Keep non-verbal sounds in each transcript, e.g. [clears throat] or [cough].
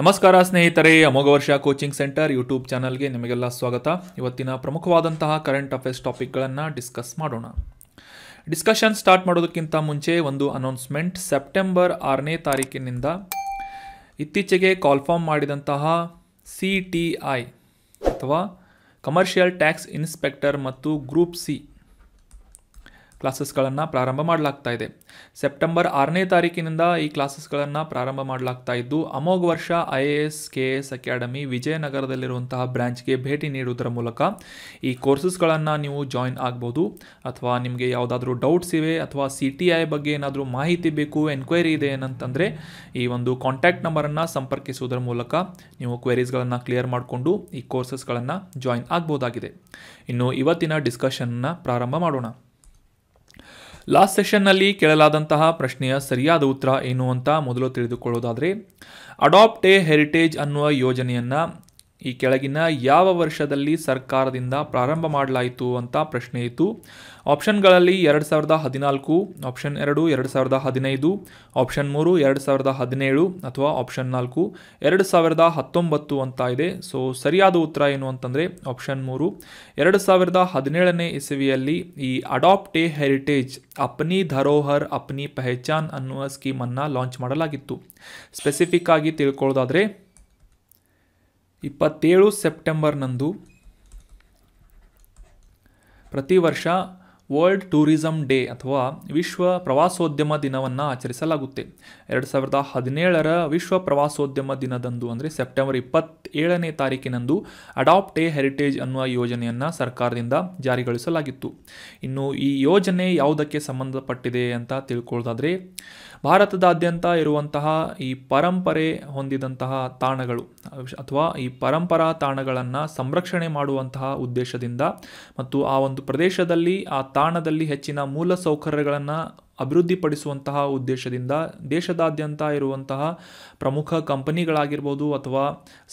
ನಮಸ್ಕಾರ ಸ್ನೇಹಿತರೆ ಅಮೋಘ ವರ್ಷ ಕೋಚಿಂಗ್ ಸೆಂಟರ್ ಯೂಟ್ಯೂಬ್ ಚಾನಲ್ಗೆ ನಿಮಗೆಲ್ಲ ಸ್ವಾಗತ ಇವತ್ತಿನ ಪ್ರಮುಖವಾದಂತಹ ಕರೆಂಟ್ ಅಫೇರ್ಸ್ ಟಾಪಿಕ್ಗಳನ್ನು ಡಿಸ್ಕಸ್ ಮಾಡೋಣ ಡಿಸ್ಕಷನ್ ಸ್ಟಾರ್ಟ್ ಮಾಡೋದಕ್ಕಿಂತ ಮುಂಚೆ ಒಂದು ಅನೌನ್ಸ್ಮೆಂಟ್ ಸೆಪ್ಟೆಂಬರ್ ಆರನೇ ತಾರೀಕಿನಿಂದ ಇತ್ತೀಚೆಗೆ ಕಾಲ್ಫಾರ್ಮ್ ಮಾಡಿದಂತಹ ಸಿ ಟಿ ಐ ಅಥವಾ commercial tax inspector group C ಕ್ಲಾಸಸ್ಗಳನ್ನು ಪ್ರಾರಂಭ ಮಾಡಲಾಗ್ತಾ ಇದೆ ಸೆಪ್ಟೆಂಬರ್ ಆರನೇ ತಾರೀಕಿನಿಂದ ಈ ಕ್ಲಾಸಸ್ಗಳನ್ನು ಪ್ರಾರಂಭ ಮಾಡಲಾಗ್ತಾ ಇದ್ದು Amogha Varsha I A S K S academy ವಿಜಯನಗರದಲ್ಲಿರುವಂತಹ ಬ್ರ್ಯಾಂಚ್ಗೆ ಭೇಟಿ ನೀಡುವುದರ ಮೂಲಕ ಈ ಕೋರ್ಸಸ್ಗಳನ್ನು ನೀವು ಜಾಯಿನ್ ಆಗ್ಬೋದು ಅಥವಾ ನಿಮಗೆ ಯಾವುದಾದ್ರೂ ಡೌಟ್ಸ್ ಇವೆ ಅಥವಾ ಸಿ ಟಿ ಐ ಬಗ್ಗೆ ಏನಾದರೂ ಮಾಹಿತಿ ಬೇಕು ಎನ್ಕ್ವೈರಿ ಇದೆ ಏನಂತಂದರೆ ಈ ಒಂದು ಕಾಂಟ್ಯಾಕ್ಟ್ ನಂಬರನ್ನು ಸಂಪರ್ಕಿಸುವುದರ ಮೂಲಕ ನೀವು ಕ್ವೆರೀಸ್ಗಳನ್ನು ಕ್ಲಿಯರ್ ಮಾಡಿಕೊಂಡು ಈ ಕೋರ್ಸಸ್ಗಳನ್ನು ಜಾಯಿನ್ ಆಗ್ಬೋದಾಗಿದೆ ಇನ್ನು ಇವತ್ತಿನ ಡಿಸ್ಕಷನ್ನ ಪ್ರಾರಂಭ ಮಾಡೋಣ ಲಾಸ್ಟ್ ಸೆಷನ್ನಲ್ಲಿ ಕೇಳಲಾದಂತಹ ಪ್ರಶ್ನೆಯ ಸರಿಯಾದ ಉತ್ತರ ಏನು ಅಂತ ಮೊದಲು ತಿಳಿದುಕೊಳ್ಳೋದಾದರೆ ಅಡಾಪ್ಟ್ ಎ ಹೆರಿಟೇಜ್ ಅನ್ನುವ ಯೋಜನೆಯನ್ನು ಈ ಕೆಳಗಿನ ಯಾವ ವರ್ಷದಲ್ಲಿ ಸರ್ಕಾರದಿಂದ ಪ್ರಾರಂಭ ಮಾಡಲಾಯಿತು ಅಂತ ಪ್ರಶ್ನೆ ಇತ್ತು ಆಪ್ಷನ್ಗಳಲ್ಲಿ ಎರಡು ಸಾವಿರದ ಹದಿನಾಲ್ಕು ಆಪ್ಷನ್ ಎರಡು ಎರಡು ಸಾವಿರದ ಹದಿನೈದು ಆಪ್ಷನ್ ಮೂರು ಎರಡು ಸಾವಿರದ ಹದಿನೇಳು ಅಥವಾ ಆಪ್ಷನ್ ನಾಲ್ಕು ಎರಡು ಸಾವಿರದ ಹತ್ತೊಂಬತ್ತು ಅಂತ ಇದೆ ಸೊ ಸರಿಯಾದ ಉತ್ತರ ಏನು ಅಂತಂದರೆ ಆಪ್ಷನ್ ಮೂರು ಎರಡು ಸಾವಿರದ ಹದಿನೇಳನೇ ಇಸವಿಯಲ್ಲಿ ಈ adopt a heritage Apni Dharohar Apni Pehchaan ಅನ್ನುವ ಸ್ಕೀಮನ್ನು ಲಾಂಚ್ ಮಾಡಲಾಗಿತ್ತು ಸ್ಪೆಸಿಫಿಕ್ ಆಗಿ ತಿಳ್ಕೊಳ್ಳೋದಾದರೆ ಇಪ್ಪತ್ತೇಳು ಸೆಪ್ಟೆಂಬರ್ನಂದು ಪ್ರತಿ ವರ್ಷ ವರ್ಲ್ಡ್ ಟೂರಿಸಂ ಡೇ ಅಥವಾ ವಿಶ್ವ ಪ್ರವಾಸೋದ್ಯಮ ದಿನವನ್ನು ಆಚರಿಸಲಾಗುತ್ತೆ ಎರಡು ಸಾವಿರದ ಹದಿನೇಳರ ವಿಶ್ವ ಪ್ರವಾಸೋದ್ಯಮ ದಿನದಂದು ಅಂದರೆ ಸೆಪ್ಟೆಂಬರ್ ಇಪ್ಪತ್ತೇಳನೇ ತಾರೀಕಿನಂದು ಅಡಾಪ್ಟ್ ಎ ಹೆರಿಟೇಜ್ ಅನ್ನುವ ಯೋಜನೆಯನ್ನು ಸರ್ಕಾರದಿಂದ ಜಾರಿಗೊಳಿಸಲಾಗಿತ್ತು ಇನ್ನು ಈ ಯೋಜನೆ ಯಾವುದಕ್ಕೆ ಸಂಬಂಧಪಟ್ಟಿದೆ ಅಂತ ತಿಳ್ಕೊಳ್ಳೋದಾದರೆ ಭಾರತದಾದ್ಯಂತ ಇರುವಂತಹ ಈ ಪರಂಪರೆ ಹೊಂದಿದಂತಹ ತಾಣಗಳು ಅಥವಾ ಈ ಪರಂಪರಾ ತಾಣಗಳನ್ನು ಸಂರಕ್ಷಣೆ ಮಾಡುವಂತಹ ಉದ್ದೇಶದಿಂದ ಮತ್ತು ಆ ಒಂದು ಪ್ರದೇಶದಲ್ಲಿ ಆ ತಾಣದಲ್ಲಿ ಹೆಚ್ಚಿನ ಮೂಲ ಸೌಕರ್ಯಗಳನ್ನು ಅಭಿವೃದ್ಧಿಪಡಿಸುವಂತಹ ಉದ್ದೇಶದಿಂದ ದೇಶದಾದ್ಯಂತ ಇರುವಂತಹ ಪ್ರಮುಖ ಕಂಪನಿಗಳಾಗಿರ್ಬೋದು ಅಥವಾ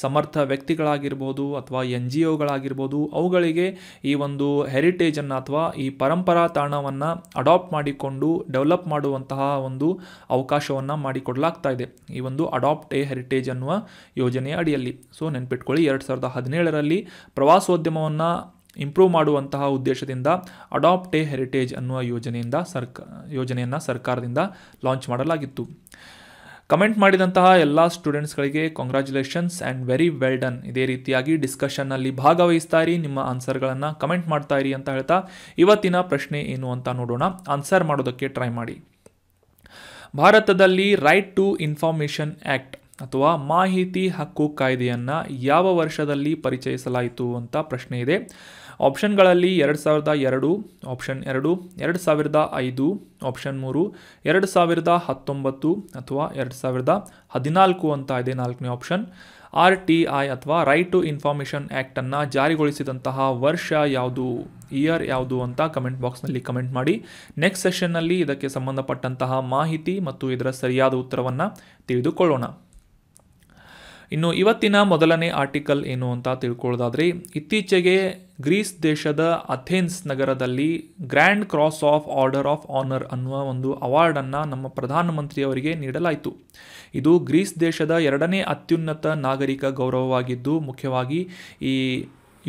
ಸಮರ್ಥ ವ್ಯಕ್ತಿಗಳಾಗಿರ್ಬೋದು ಅಥವಾ ಎನ್ ಜಿ ಒಗಳಾಗಿರ್ಬೋದು ಅವುಗಳಿಗೆ ಈ ಒಂದು ಹೆರಿಟೇಜನ್ನು ಅಥವಾ ಈ ಪರಂಪರಾ ತಾಣವನ್ನು ಅಡಾಪ್ಟ್ ಮಾಡಿಕೊಂಡು ಡೆವಲಪ್ ಮಾಡುವಂತಹ ಒಂದು ಅವಕಾಶವನ್ನು ಮಾಡಿಕೊಡಲಾಗ್ತಾ ಇದೆ ಈ ಒಂದು ಅಡಾಪ್ಟ್ ಎ ಹೆರಿಟೇಜ್ ಅನ್ನುವ ಯೋಜನೆಯ ಅಡಿಯಲ್ಲಿ ಸೊ ನೆನ್ಪಿಟ್ಕೊಳ್ಳಿ ಎರಡು ಸಾವಿರದ ಹದಿನೇಳರಲ್ಲಿ ಪ್ರವಾಸೋದ್ಯಮವನ್ನು ಇಂಪ್ರೂವ್ ಮಾಡುವಂತಹ ಉದ್ದೇಶದಿಂದ ಅಡಾಪ್ಟ್ ಎ ಹೆರಿಟೇಜ್ ಅನ್ನುವ ಯೋಜನೆಯಿಂದ ಸರ್ಕ ಯೋಜನೆಯನ್ನು ಸರ್ಕಾರದಿಂದ ಲಾಂಚ್ ಮಾಡಲಾಗಿತ್ತು ಕಮೆಂಟ್ ಮಾಡಿದಂತಹ ಎಲ್ಲ ಸ್ಟೂಡೆಂಟ್ಸ್ಗಳಿಗೆ congratulations and very well done ಇದೇ ರೀತಿಯಾಗಿ ಡಿಸ್ಕಷನ್ನಲ್ಲಿ ಭಾಗವಹಿಸ್ತಾ ಇರಿ ನಿಮ್ಮ ಆನ್ಸರ್ಗಳನ್ನು ಕಮೆಂಟ್ ಮಾಡ್ತಾ ಇರಿ ಅಂತ ಹೇಳ್ತಾ ಇವತ್ತಿನ ಪ್ರಶ್ನೆ ಏನು ಅಂತ ನೋಡೋಣ ಆನ್ಸರ್ ಮಾಡೋದಕ್ಕೆ ಟ್ರೈ ಮಾಡಿ ಭಾರತದಲ್ಲಿ ರೈಟ್ ಟು ಇನ್ಫಾರ್ಮೇಷನ್ ಆ್ಯಕ್ಟ್ ಅಥವಾ ಮಾಹಿತಿ ಹಕ್ಕು ಕಾಯ್ದೆಯನ್ನು ಯಾವ ವರ್ಷದಲ್ಲಿ ಪರಿಚಯಿಸಲಾಯಿತು ಅಂತ ಪ್ರಶ್ನೆ ಇದೆ ಆಪ್ಷನ್ಗಳಲ್ಲಿ ಎರಡು ಸಾವಿರದ ಎರಡು ಆಪ್ಷನ್ ಎರಡು ಎರಡು ಸಾವಿರದ ಐದು ಆಪ್ಷನ್ ಮೂರು ಎರಡು ಸಾವಿರದ ಹತ್ತೊಂಬತ್ತು ಅಥವಾ ಎರಡು ಸಾವಿರದ ಹದಿನಾಲ್ಕು ಅಂತ ಇದೆ ನಾಲ್ಕನೇ ಆಪ್ಷನ್ ಆರ್ ಟಿ ಐ ಅಥವಾ ರೈಟ್ ಟು ಇನ್ಫಾರ್ಮೇಷನ್ ಆ್ಯಕ್ಟನ್ನು ಜಾರಿಗೊಳಿಸಿದಂತಹ ವರ್ಷ ಯಾವುದು ಇಯರ್ ಯಾವುದು ಅಂತ ಕಮೆಂಟ್ ಬಾಕ್ಸ್ನಲ್ಲಿ ಕಮೆಂಟ್ ಮಾಡಿ ನೆಕ್ಸ್ಟ್ ಸೆಷನ್ನಲ್ಲಿ ಇದಕ್ಕೆ ಸಂಬಂಧಪಟ್ಟಂತಹ ಮಾಹಿತಿ ಮತ್ತು ಇದರ ಸರಿಯಾದ ಉತ್ತರವನ್ನು ತಿಳಿದುಕೊಳ್ಳೋಣ ಇನ್ನು ಇವತ್ತಿನ ಮೊದಲನೇ ಆರ್ಟಿಕಲ್ ಏನು ಅಂತ ತಿಳ್ಕೊಳ್ಳೋದಾದ್ರೆ ಇತ್ತೀಚೆಗೆ ಗ್ರೀಸ್ ದೇಶದ ಅಥೆನ್ಸ್ ನಗರದಲ್ಲಿ grand cross of order of honour ಅನ್ನುವ ಒಂದು ಅವಾರ್ಡನ್ನು ನಮ್ಮ ಪ್ರಧಾನಮಂತ್ರಿಯವರಿಗೆ ನೀಡಲಾಯಿತು ಇದು ಗ್ರೀಸ್ ದೇಶದ ಎರಡನೇ ಅತ್ಯುನ್ನತ ನಾಗರಿಕ ಗೌರವವಾಗಿದ್ದು ಮುಖ್ಯವಾಗಿ ಈ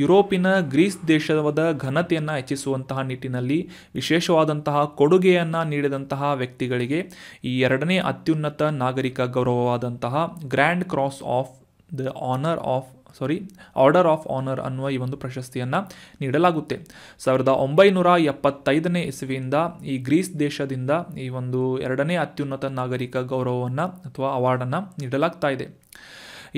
ಯುರೋಪಿನ ಗ್ರೀಸ್ ದೇಶದ ಘನತೆಯನ್ನು ಹೆಚ್ಚಿಸುವಂತಹ ನಿಟ್ಟಿನಲ್ಲಿ ವಿಶೇಷವಾದಂತಹ ಕೊಡುಗೆಯನ್ನು ನೀಡಿದಂತಹ ವ್ಯಕ್ತಿಗಳಿಗೆ ಈ ಎರಡನೇ ಅತ್ಯುನ್ನತ ನಾಗರಿಕ ಗೌರವವಾದಂತಹ grand cross of the honour of sorry order of honour ಅನ್ನುವ ಈ ಒಂದು ಪ್ರಶಸ್ತಿಯನ್ನು ನೀಡಲಾಗುತ್ತೆ ಸಾವಿರದ ಒಂಬೈನೂರ ಎಪ್ಪತ್ತೈದನೇ ಇಸವಿಯಿಂದ ಈ ಗ್ರೀಸ್ ದೇಶದಿಂದ ಈ ಒಂದು ಎರಡನೇ ಅತ್ಯುನ್ನತ ನಾಗರಿಕ ಗೌರವವನ್ನು ಅಥವಾ ಅವಾರ್ಡನ್ನು ನೀಡಲಾಗ್ತಾ ಇದೆ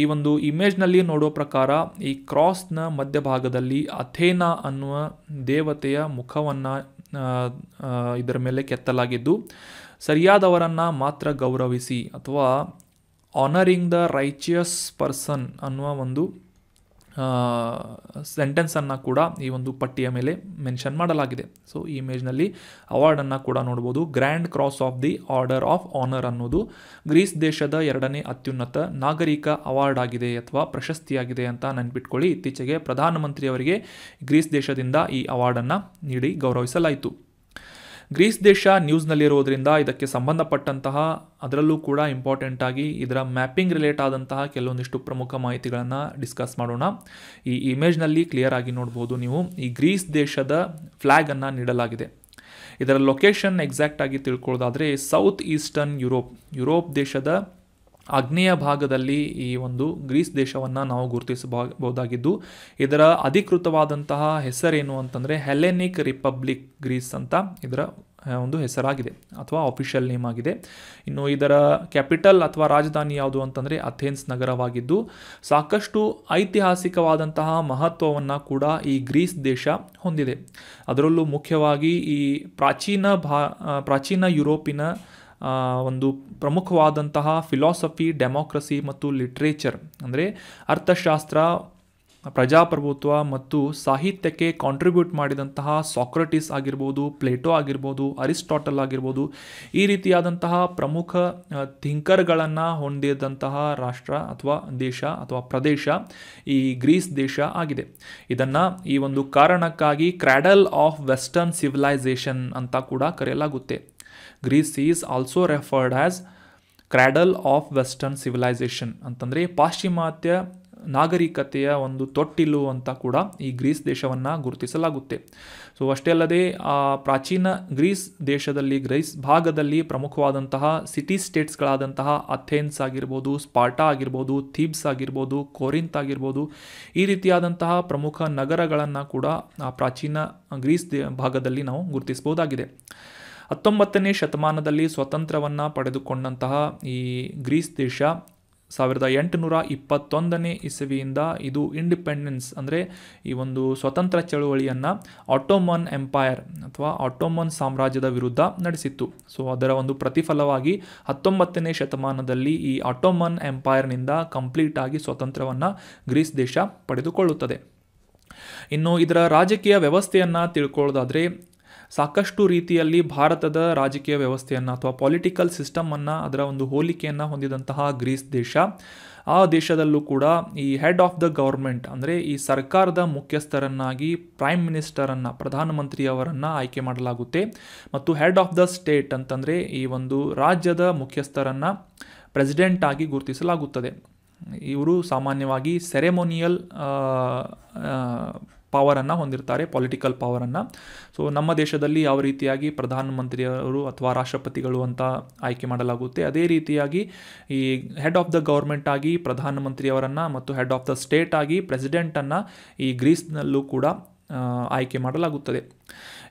ಈ ಒಂದು ಇಮೇಜ್ನಲ್ಲಿ ನೋಡುವ ಪ್ರಕಾರ ಈ ಕ್ರಾಸ್ನ ಮಧ್ಯಭಾಗದಲ್ಲಿ ಅಥೇನಾ ಅನ್ನುವ ದೇವತೆಯ ಮುಖವನ್ನು ಇದರ ಮೇಲೆ ಕೆತ್ತಲಾಗಿದ್ದು ಸರಿಯಾದವರನ್ನು ಮಾತ್ರ ಗೌರವಿಸಿ ಅಥವಾ ಆನರಿಂಗ್ ದ ರೈಚಿಯಸ್ ಪರ್ಸನ್ ಅನ್ನುವ ಒಂದು ಸೆಂಟೆನ್ಸನ್ನು ಕೂಡ ಈ ಒಂದು ಪಟ್ಟಿಯ ಮೇಲೆ ಮೆನ್ಷನ್ ಮಾಡಲಾಗಿದೆ ಸೊ ಈ ಇಮೇಜ್ನಲ್ಲಿ ಅವಾರ್ಡನ್ನು ಕೂಡ ನೋಡ್ಬೋದು grand cross of the order of honour ಅನ್ನೋದು ಗ್ರೀಸ್ ದೇಶದ ಎರಡನೇ ಅತ್ಯುನ್ನತ ನಾಗರಿಕ ಅವಾರ್ಡ್ ಆಗಿದೆ ಅಥವಾ ಪ್ರಶಸ್ತಿಯಾಗಿದೆ ಅಂತ ನೆನ್ಪಿಟ್ಕೊಳ್ಳಿ ಇತ್ತೀಚೆಗೆ ಪ್ರಧಾನಮಂತ್ರಿಯವರಿಗೆ ಗ್ರೀಸ್ ದೇಶದಿಂದ ಈ ಅವಾರ್ಡನ್ನು ನೀಡಿ ಗೌರವಿಸಲಾಯಿತು ಗ್ರೀಸ್ ದೇಶ ನ್ಯೂಸ್ನಲ್ಲಿರೋದ್ರಿಂದ ಇದಕ್ಕೆ ಸಂಬಂಧಪಟ್ಟಂತಹ ಅದರಲ್ಲೂ ಕೂಡ ಇಂಪಾರ್ಟೆಂಟ್ ಆಗಿ ಇದರ ಮ್ಯಾಪಿಂಗ್ ರಿಲೇಟ್ ಆದಂತಹ ಕೆಲವೊಂದಿಷ್ಟು ಪ್ರಮುಖ ಮಾಹಿತಿಗಳನ್ನು ಡಿಸ್ಕಸ್ ಮಾಡೋಣ ಈ ಇಮೇಜ್ನಲ್ಲಿ ಕ್ಲಿಯರ್ ಆಗಿ ನೋಡ್ಬೋದು ನೀವು ಈ ಗ್ರೀಸ್ ದೇಶದ ಫ್ಲ್ಯಾಗನ್ನು ನೀಡಲಾಗಿದೆ ಇದರ ಲೊಕೇಶನ್ ಎಕ್ಸಾಕ್ಟ್ ಆಗಿ ತಿಳ್ಕೊಳ್ಳೋದಾದರೆ ಸೌತ್ ಈಸ್ಟರ್ನ್ ಯುರೋಪ್ ಯುರೋಪ್ ದೇಶದ ಆಗ್ನೇಯ ಭಾಗದಲ್ಲಿ ಈ ಒಂದು ಗ್ರೀಸ್ ದೇಶವನ್ನು ನಾವು ಗುರುತಿಸಬಹುದಾಗಿದ್ದು ಇದರ ಅಧಿಕೃತವಾದಂತಹ ಹೆಸರೇನು ಅಂತಂದರೆ ಹೆಲೆನಿಕ್ ರಿಪಬ್ಲಿಕ್ ಗ್ರೀಸ್ ಅಂತ ಇದರ ಒಂದು ಹೆಸರಾಗಿದೆ ಅಥವಾ ಅಫಿಷಿಯಲ್ ನೇಮ್ ಆಗಿದೆ ಇನ್ನು ಇದರ ಕ್ಯಾಪಿಟಲ್ ಅಥವಾ ರಾಜಧಾನಿ ಯಾವುದು ಅಂತಂದರೆ ಅಥೆನ್ಸ್ ನಗರವಾಗಿದ್ದು ಸಾಕಷ್ಟು ಐತಿಹಾಸಿಕವಾದಂತಹ ಮಹತ್ವವನ್ನು ಕೂಡ ಈ ಗ್ರೀಸ್ ದೇಶ ಹೊಂದಿದೆ ಅದರಲ್ಲೂ ಮುಖ್ಯವಾಗಿ ಈ ಪ್ರಾಚೀನ ಭಾ ಪ್ರಾಚೀನ ಯುರೋಪಿನ ಒಂದು ಪ್ರಮುಖವಾದಂತಹ ಫಿಲಾಸಫಿ ಡೆಮೋಕ್ರಸಿ ಮತ್ತು ಲಿಟ್ರೇಚರ್ ಅಂದರೆ ಅರ್ಥಶಾಸ್ತ್ರ ಪ್ರಜಾಪ್ರಭುತ್ವ ಮತ್ತು ಸಾಹಿತ್ಯಕ್ಕೆ ಕಾಂಟ್ರಿಬ್ಯೂಟ್ ಮಾಡಿದಂತಹ ಸಾಕ್ರಟಿಸ್ ಆಗಿರ್ಬೋದು ಪ್ಲೇಟೋ ಆಗಿರ್ಬೋದು ಅರಿಸ್ಟಾಟಲ್ ಆಗಿರ್ಬೋದು ಈ ರೀತಿಯಾದಂತಹ ಪ್ರಮುಖ ಥಿಂಕರ್ಗಳನ್ನು ಹೊಂದಿದಂತಹ ರಾಷ್ಟ್ರ ಅಥವಾ ದೇಶ ಅಥವಾ ಪ್ರದೇಶ ಈ ಗ್ರೀಸ್ ದೇಶ ಆಗಿದೆ ಇದನ್ನು ಈ ಒಂದು ಕಾರಣಕ್ಕಾಗಿ ಕ್ರ್ಯಾಡಲ್ ಆಫ್ ವೆಸ್ಟರ್ನ್ ಸಿವಿಲೈಸೇಷನ್ ಅಂತ ಕೂಡ ಕರೆಯಲಾಗುತ್ತೆ Greece is also referred as cradle of western civilisation ಅಂತಂದರೆ ಪಾಶ್ಚಿಮಾತ್ಯ ನಾಗರಿಕತೆಯ ಒಂದು ತೊಟ್ಟಿಲು ಅಂತ ಕೂಡ ಈ ಗ್ರೀಸ್ ದೇಶವನ್ನು ಗುರುತಿಸಲಾಗುತ್ತೆ ಸೊ ಅಷ್ಟೇ ಅಲ್ಲದೆ ಆ ಪ್ರಾಚೀನ ಗ್ರೀಸ್ ದೇಶದಲ್ಲಿ ಗ್ರೀಸ್ ಭಾಗದಲ್ಲಿ ಪ್ರಮುಖವಾದಂತಹ ಸಿಟಿ ಸ್ಟೇಟ್ಸ್ಗಳಾದಂತಹ ಅಥೆನ್ಸ್ ಆಗಿರ್ಬೋದು ಸ್ಪಾರ್ಟಾ ಆಗಿರ್ಬೋದು ಥೀಬ್ಸ್ ಆಗಿರ್ಬೋದು ಕೋರಿಂತ್ ಆಗಿರ್ಬೋದು ಈ ರೀತಿಯಾದಂತಹ ಪ್ರಮುಖ ನಗರಗಳನ್ನು ಕೂಡ ಆ ಪ್ರಾಚೀನ ಗ್ರೀಸ್ ಭಾಗದಲ್ಲಿ ನಾವು ಗುರುತಿಸ್ಬೋದಾಗಿದೆ ಹತ್ತೊಂಬತ್ತನೇ ಶತಮಾನದಲ್ಲಿ ಸ್ವತಂತ್ರವನ್ನು ಪಡೆದುಕೊಂಡಂತಹ ಈ ಗ್ರೀಸ್ ದೇಶ ಸಾವಿರದ ಎಂಟುನೂರ ಇಪ್ಪತ್ತೊಂದನೇ ಇಸವಿಯಿಂದ ಇದು ಇಂಡಿಪೆಂಡೆನ್ಸ್ ಅಂದರೆ ಈ ಒಂದು ಸ್ವತಂತ್ರ ಚಳುವಳಿಯನ್ನು ಆಟೋಮನ್ ಎಂಪೈರ್ ಅಥವಾ ಆಟೋಮನ್ ಸಾಮ್ರಾಜ್ಯದ ವಿರುದ್ಧ ನಡೆಸಿತ್ತು ಸೊ ಅದರ ಒಂದು ಪ್ರತಿಫಲವಾಗಿ ಹತ್ತೊಂಬತ್ತನೇ ಶತಮಾನದಲ್ಲಿ ಈ ಆಟೋಮನ್ ಎಂಪೈರ್ನಿಂದ ಕಂಪ್ಲೀಟ್ ಆಗಿ ಸ್ವತಂತ್ರವನ್ನು ಗ್ರೀಸ್ ದೇಶ ಪಡೆದುಕೊಳ್ಳುತ್ತದೆ ಇನ್ನು ಇದರ ರಾಜಕೀಯ ವ್ಯವಸ್ಥೆಯನ್ನು ತಿಳ್ಕೊಳ್ಳೋದಾದರೆ ಸಾಕಷ್ಟು ರೀತಿಯಲ್ಲಿ ಭಾರತದ ರಾಜಕೀಯ ವ್ಯವಸ್ಥೆಯನ್ನು ಅಥವಾ ಪೊಲಿಟಿಕಲ್ ಸಿಸ್ಟಮನ್ನು ಅದರ ಒಂದು ಹೋಲಿಕೆಯನ್ನು ಹೊಂದಿದಂತಹ ಗ್ರೀಸ್ ದೇಶ ಆ ದೇಶದಲ್ಲೂ ಕೂಡ ಈ ಹೆಡ್ ಆಫ್ ದ ಗೌರ್ಮೆಂಟ್ ಅಂದರೆ ಈ ಸರ್ಕಾರದ ಮುಖ್ಯಸ್ಥರನ್ನಾಗಿ ಪ್ರೈಮ್ ಮಿನಿಸ್ಟರನ್ನು ಪ್ರಧಾನಮಂತ್ರಿಯವರನ್ನು ಆಯ್ಕೆ ಮಾಡಲಾಗುತ್ತೆ ಮತ್ತು ಹೆಡ್ ಆಫ್ ದ ಸ್ಟೇಟ್ ಅಂತಂದರೆ ಈ ಒಂದು ರಾಜ್ಯದ ಮುಖ್ಯಸ್ಥರನ್ನು ಪ್ರೆಸಿಡೆಂಟಾಗಿ ಆಗಿ ಗುರುತಿಸಲಾಗುತ್ತದೆ ಇವರು ಸಾಮಾನ್ಯವಾಗಿ ಸೆರೆಮೋನಿಯಲ್ ಪವರನ್ನು ಹೊಂದಿರ್ತಾರೆ ಪೊಲಿಟಿಕಲ್ ಪವರನ್ನು ಸೊ ನಮ್ಮ ದೇಶದಲ್ಲಿ ಯಾವ ರೀತಿಯಾಗಿ ಪ್ರಧಾನಮಂತ್ರಿಯವರು ಅಥವಾ ರಾಷ್ಟ್ರಪತಿಗಳು ಅಂತ ಆಯ್ಕೆ ಮಾಡಲಾಗುತ್ತೆ ಅದೇ ರೀತಿಯಾಗಿ ಈ ಹೆಡ್ ಆಫ್ ದ ಗೌರ್ಮೆಂಟ್ ಆಗಿ ಪ್ರಧಾನಮಂತ್ರಿಯವರನ್ನು ಮತ್ತು ಹೆಡ್ ಆಫ್ ದ ಸ್ಟೇಟ್ ಆಗಿ ಪ್ರೆಸಿಡೆಂಟನ್ನು ಈ ಗ್ರೀಸ್ನಲ್ಲೂ ಕೂಡ ಆಯ್ಕೆ ಮಾಡಲಾಗುತ್ತದೆ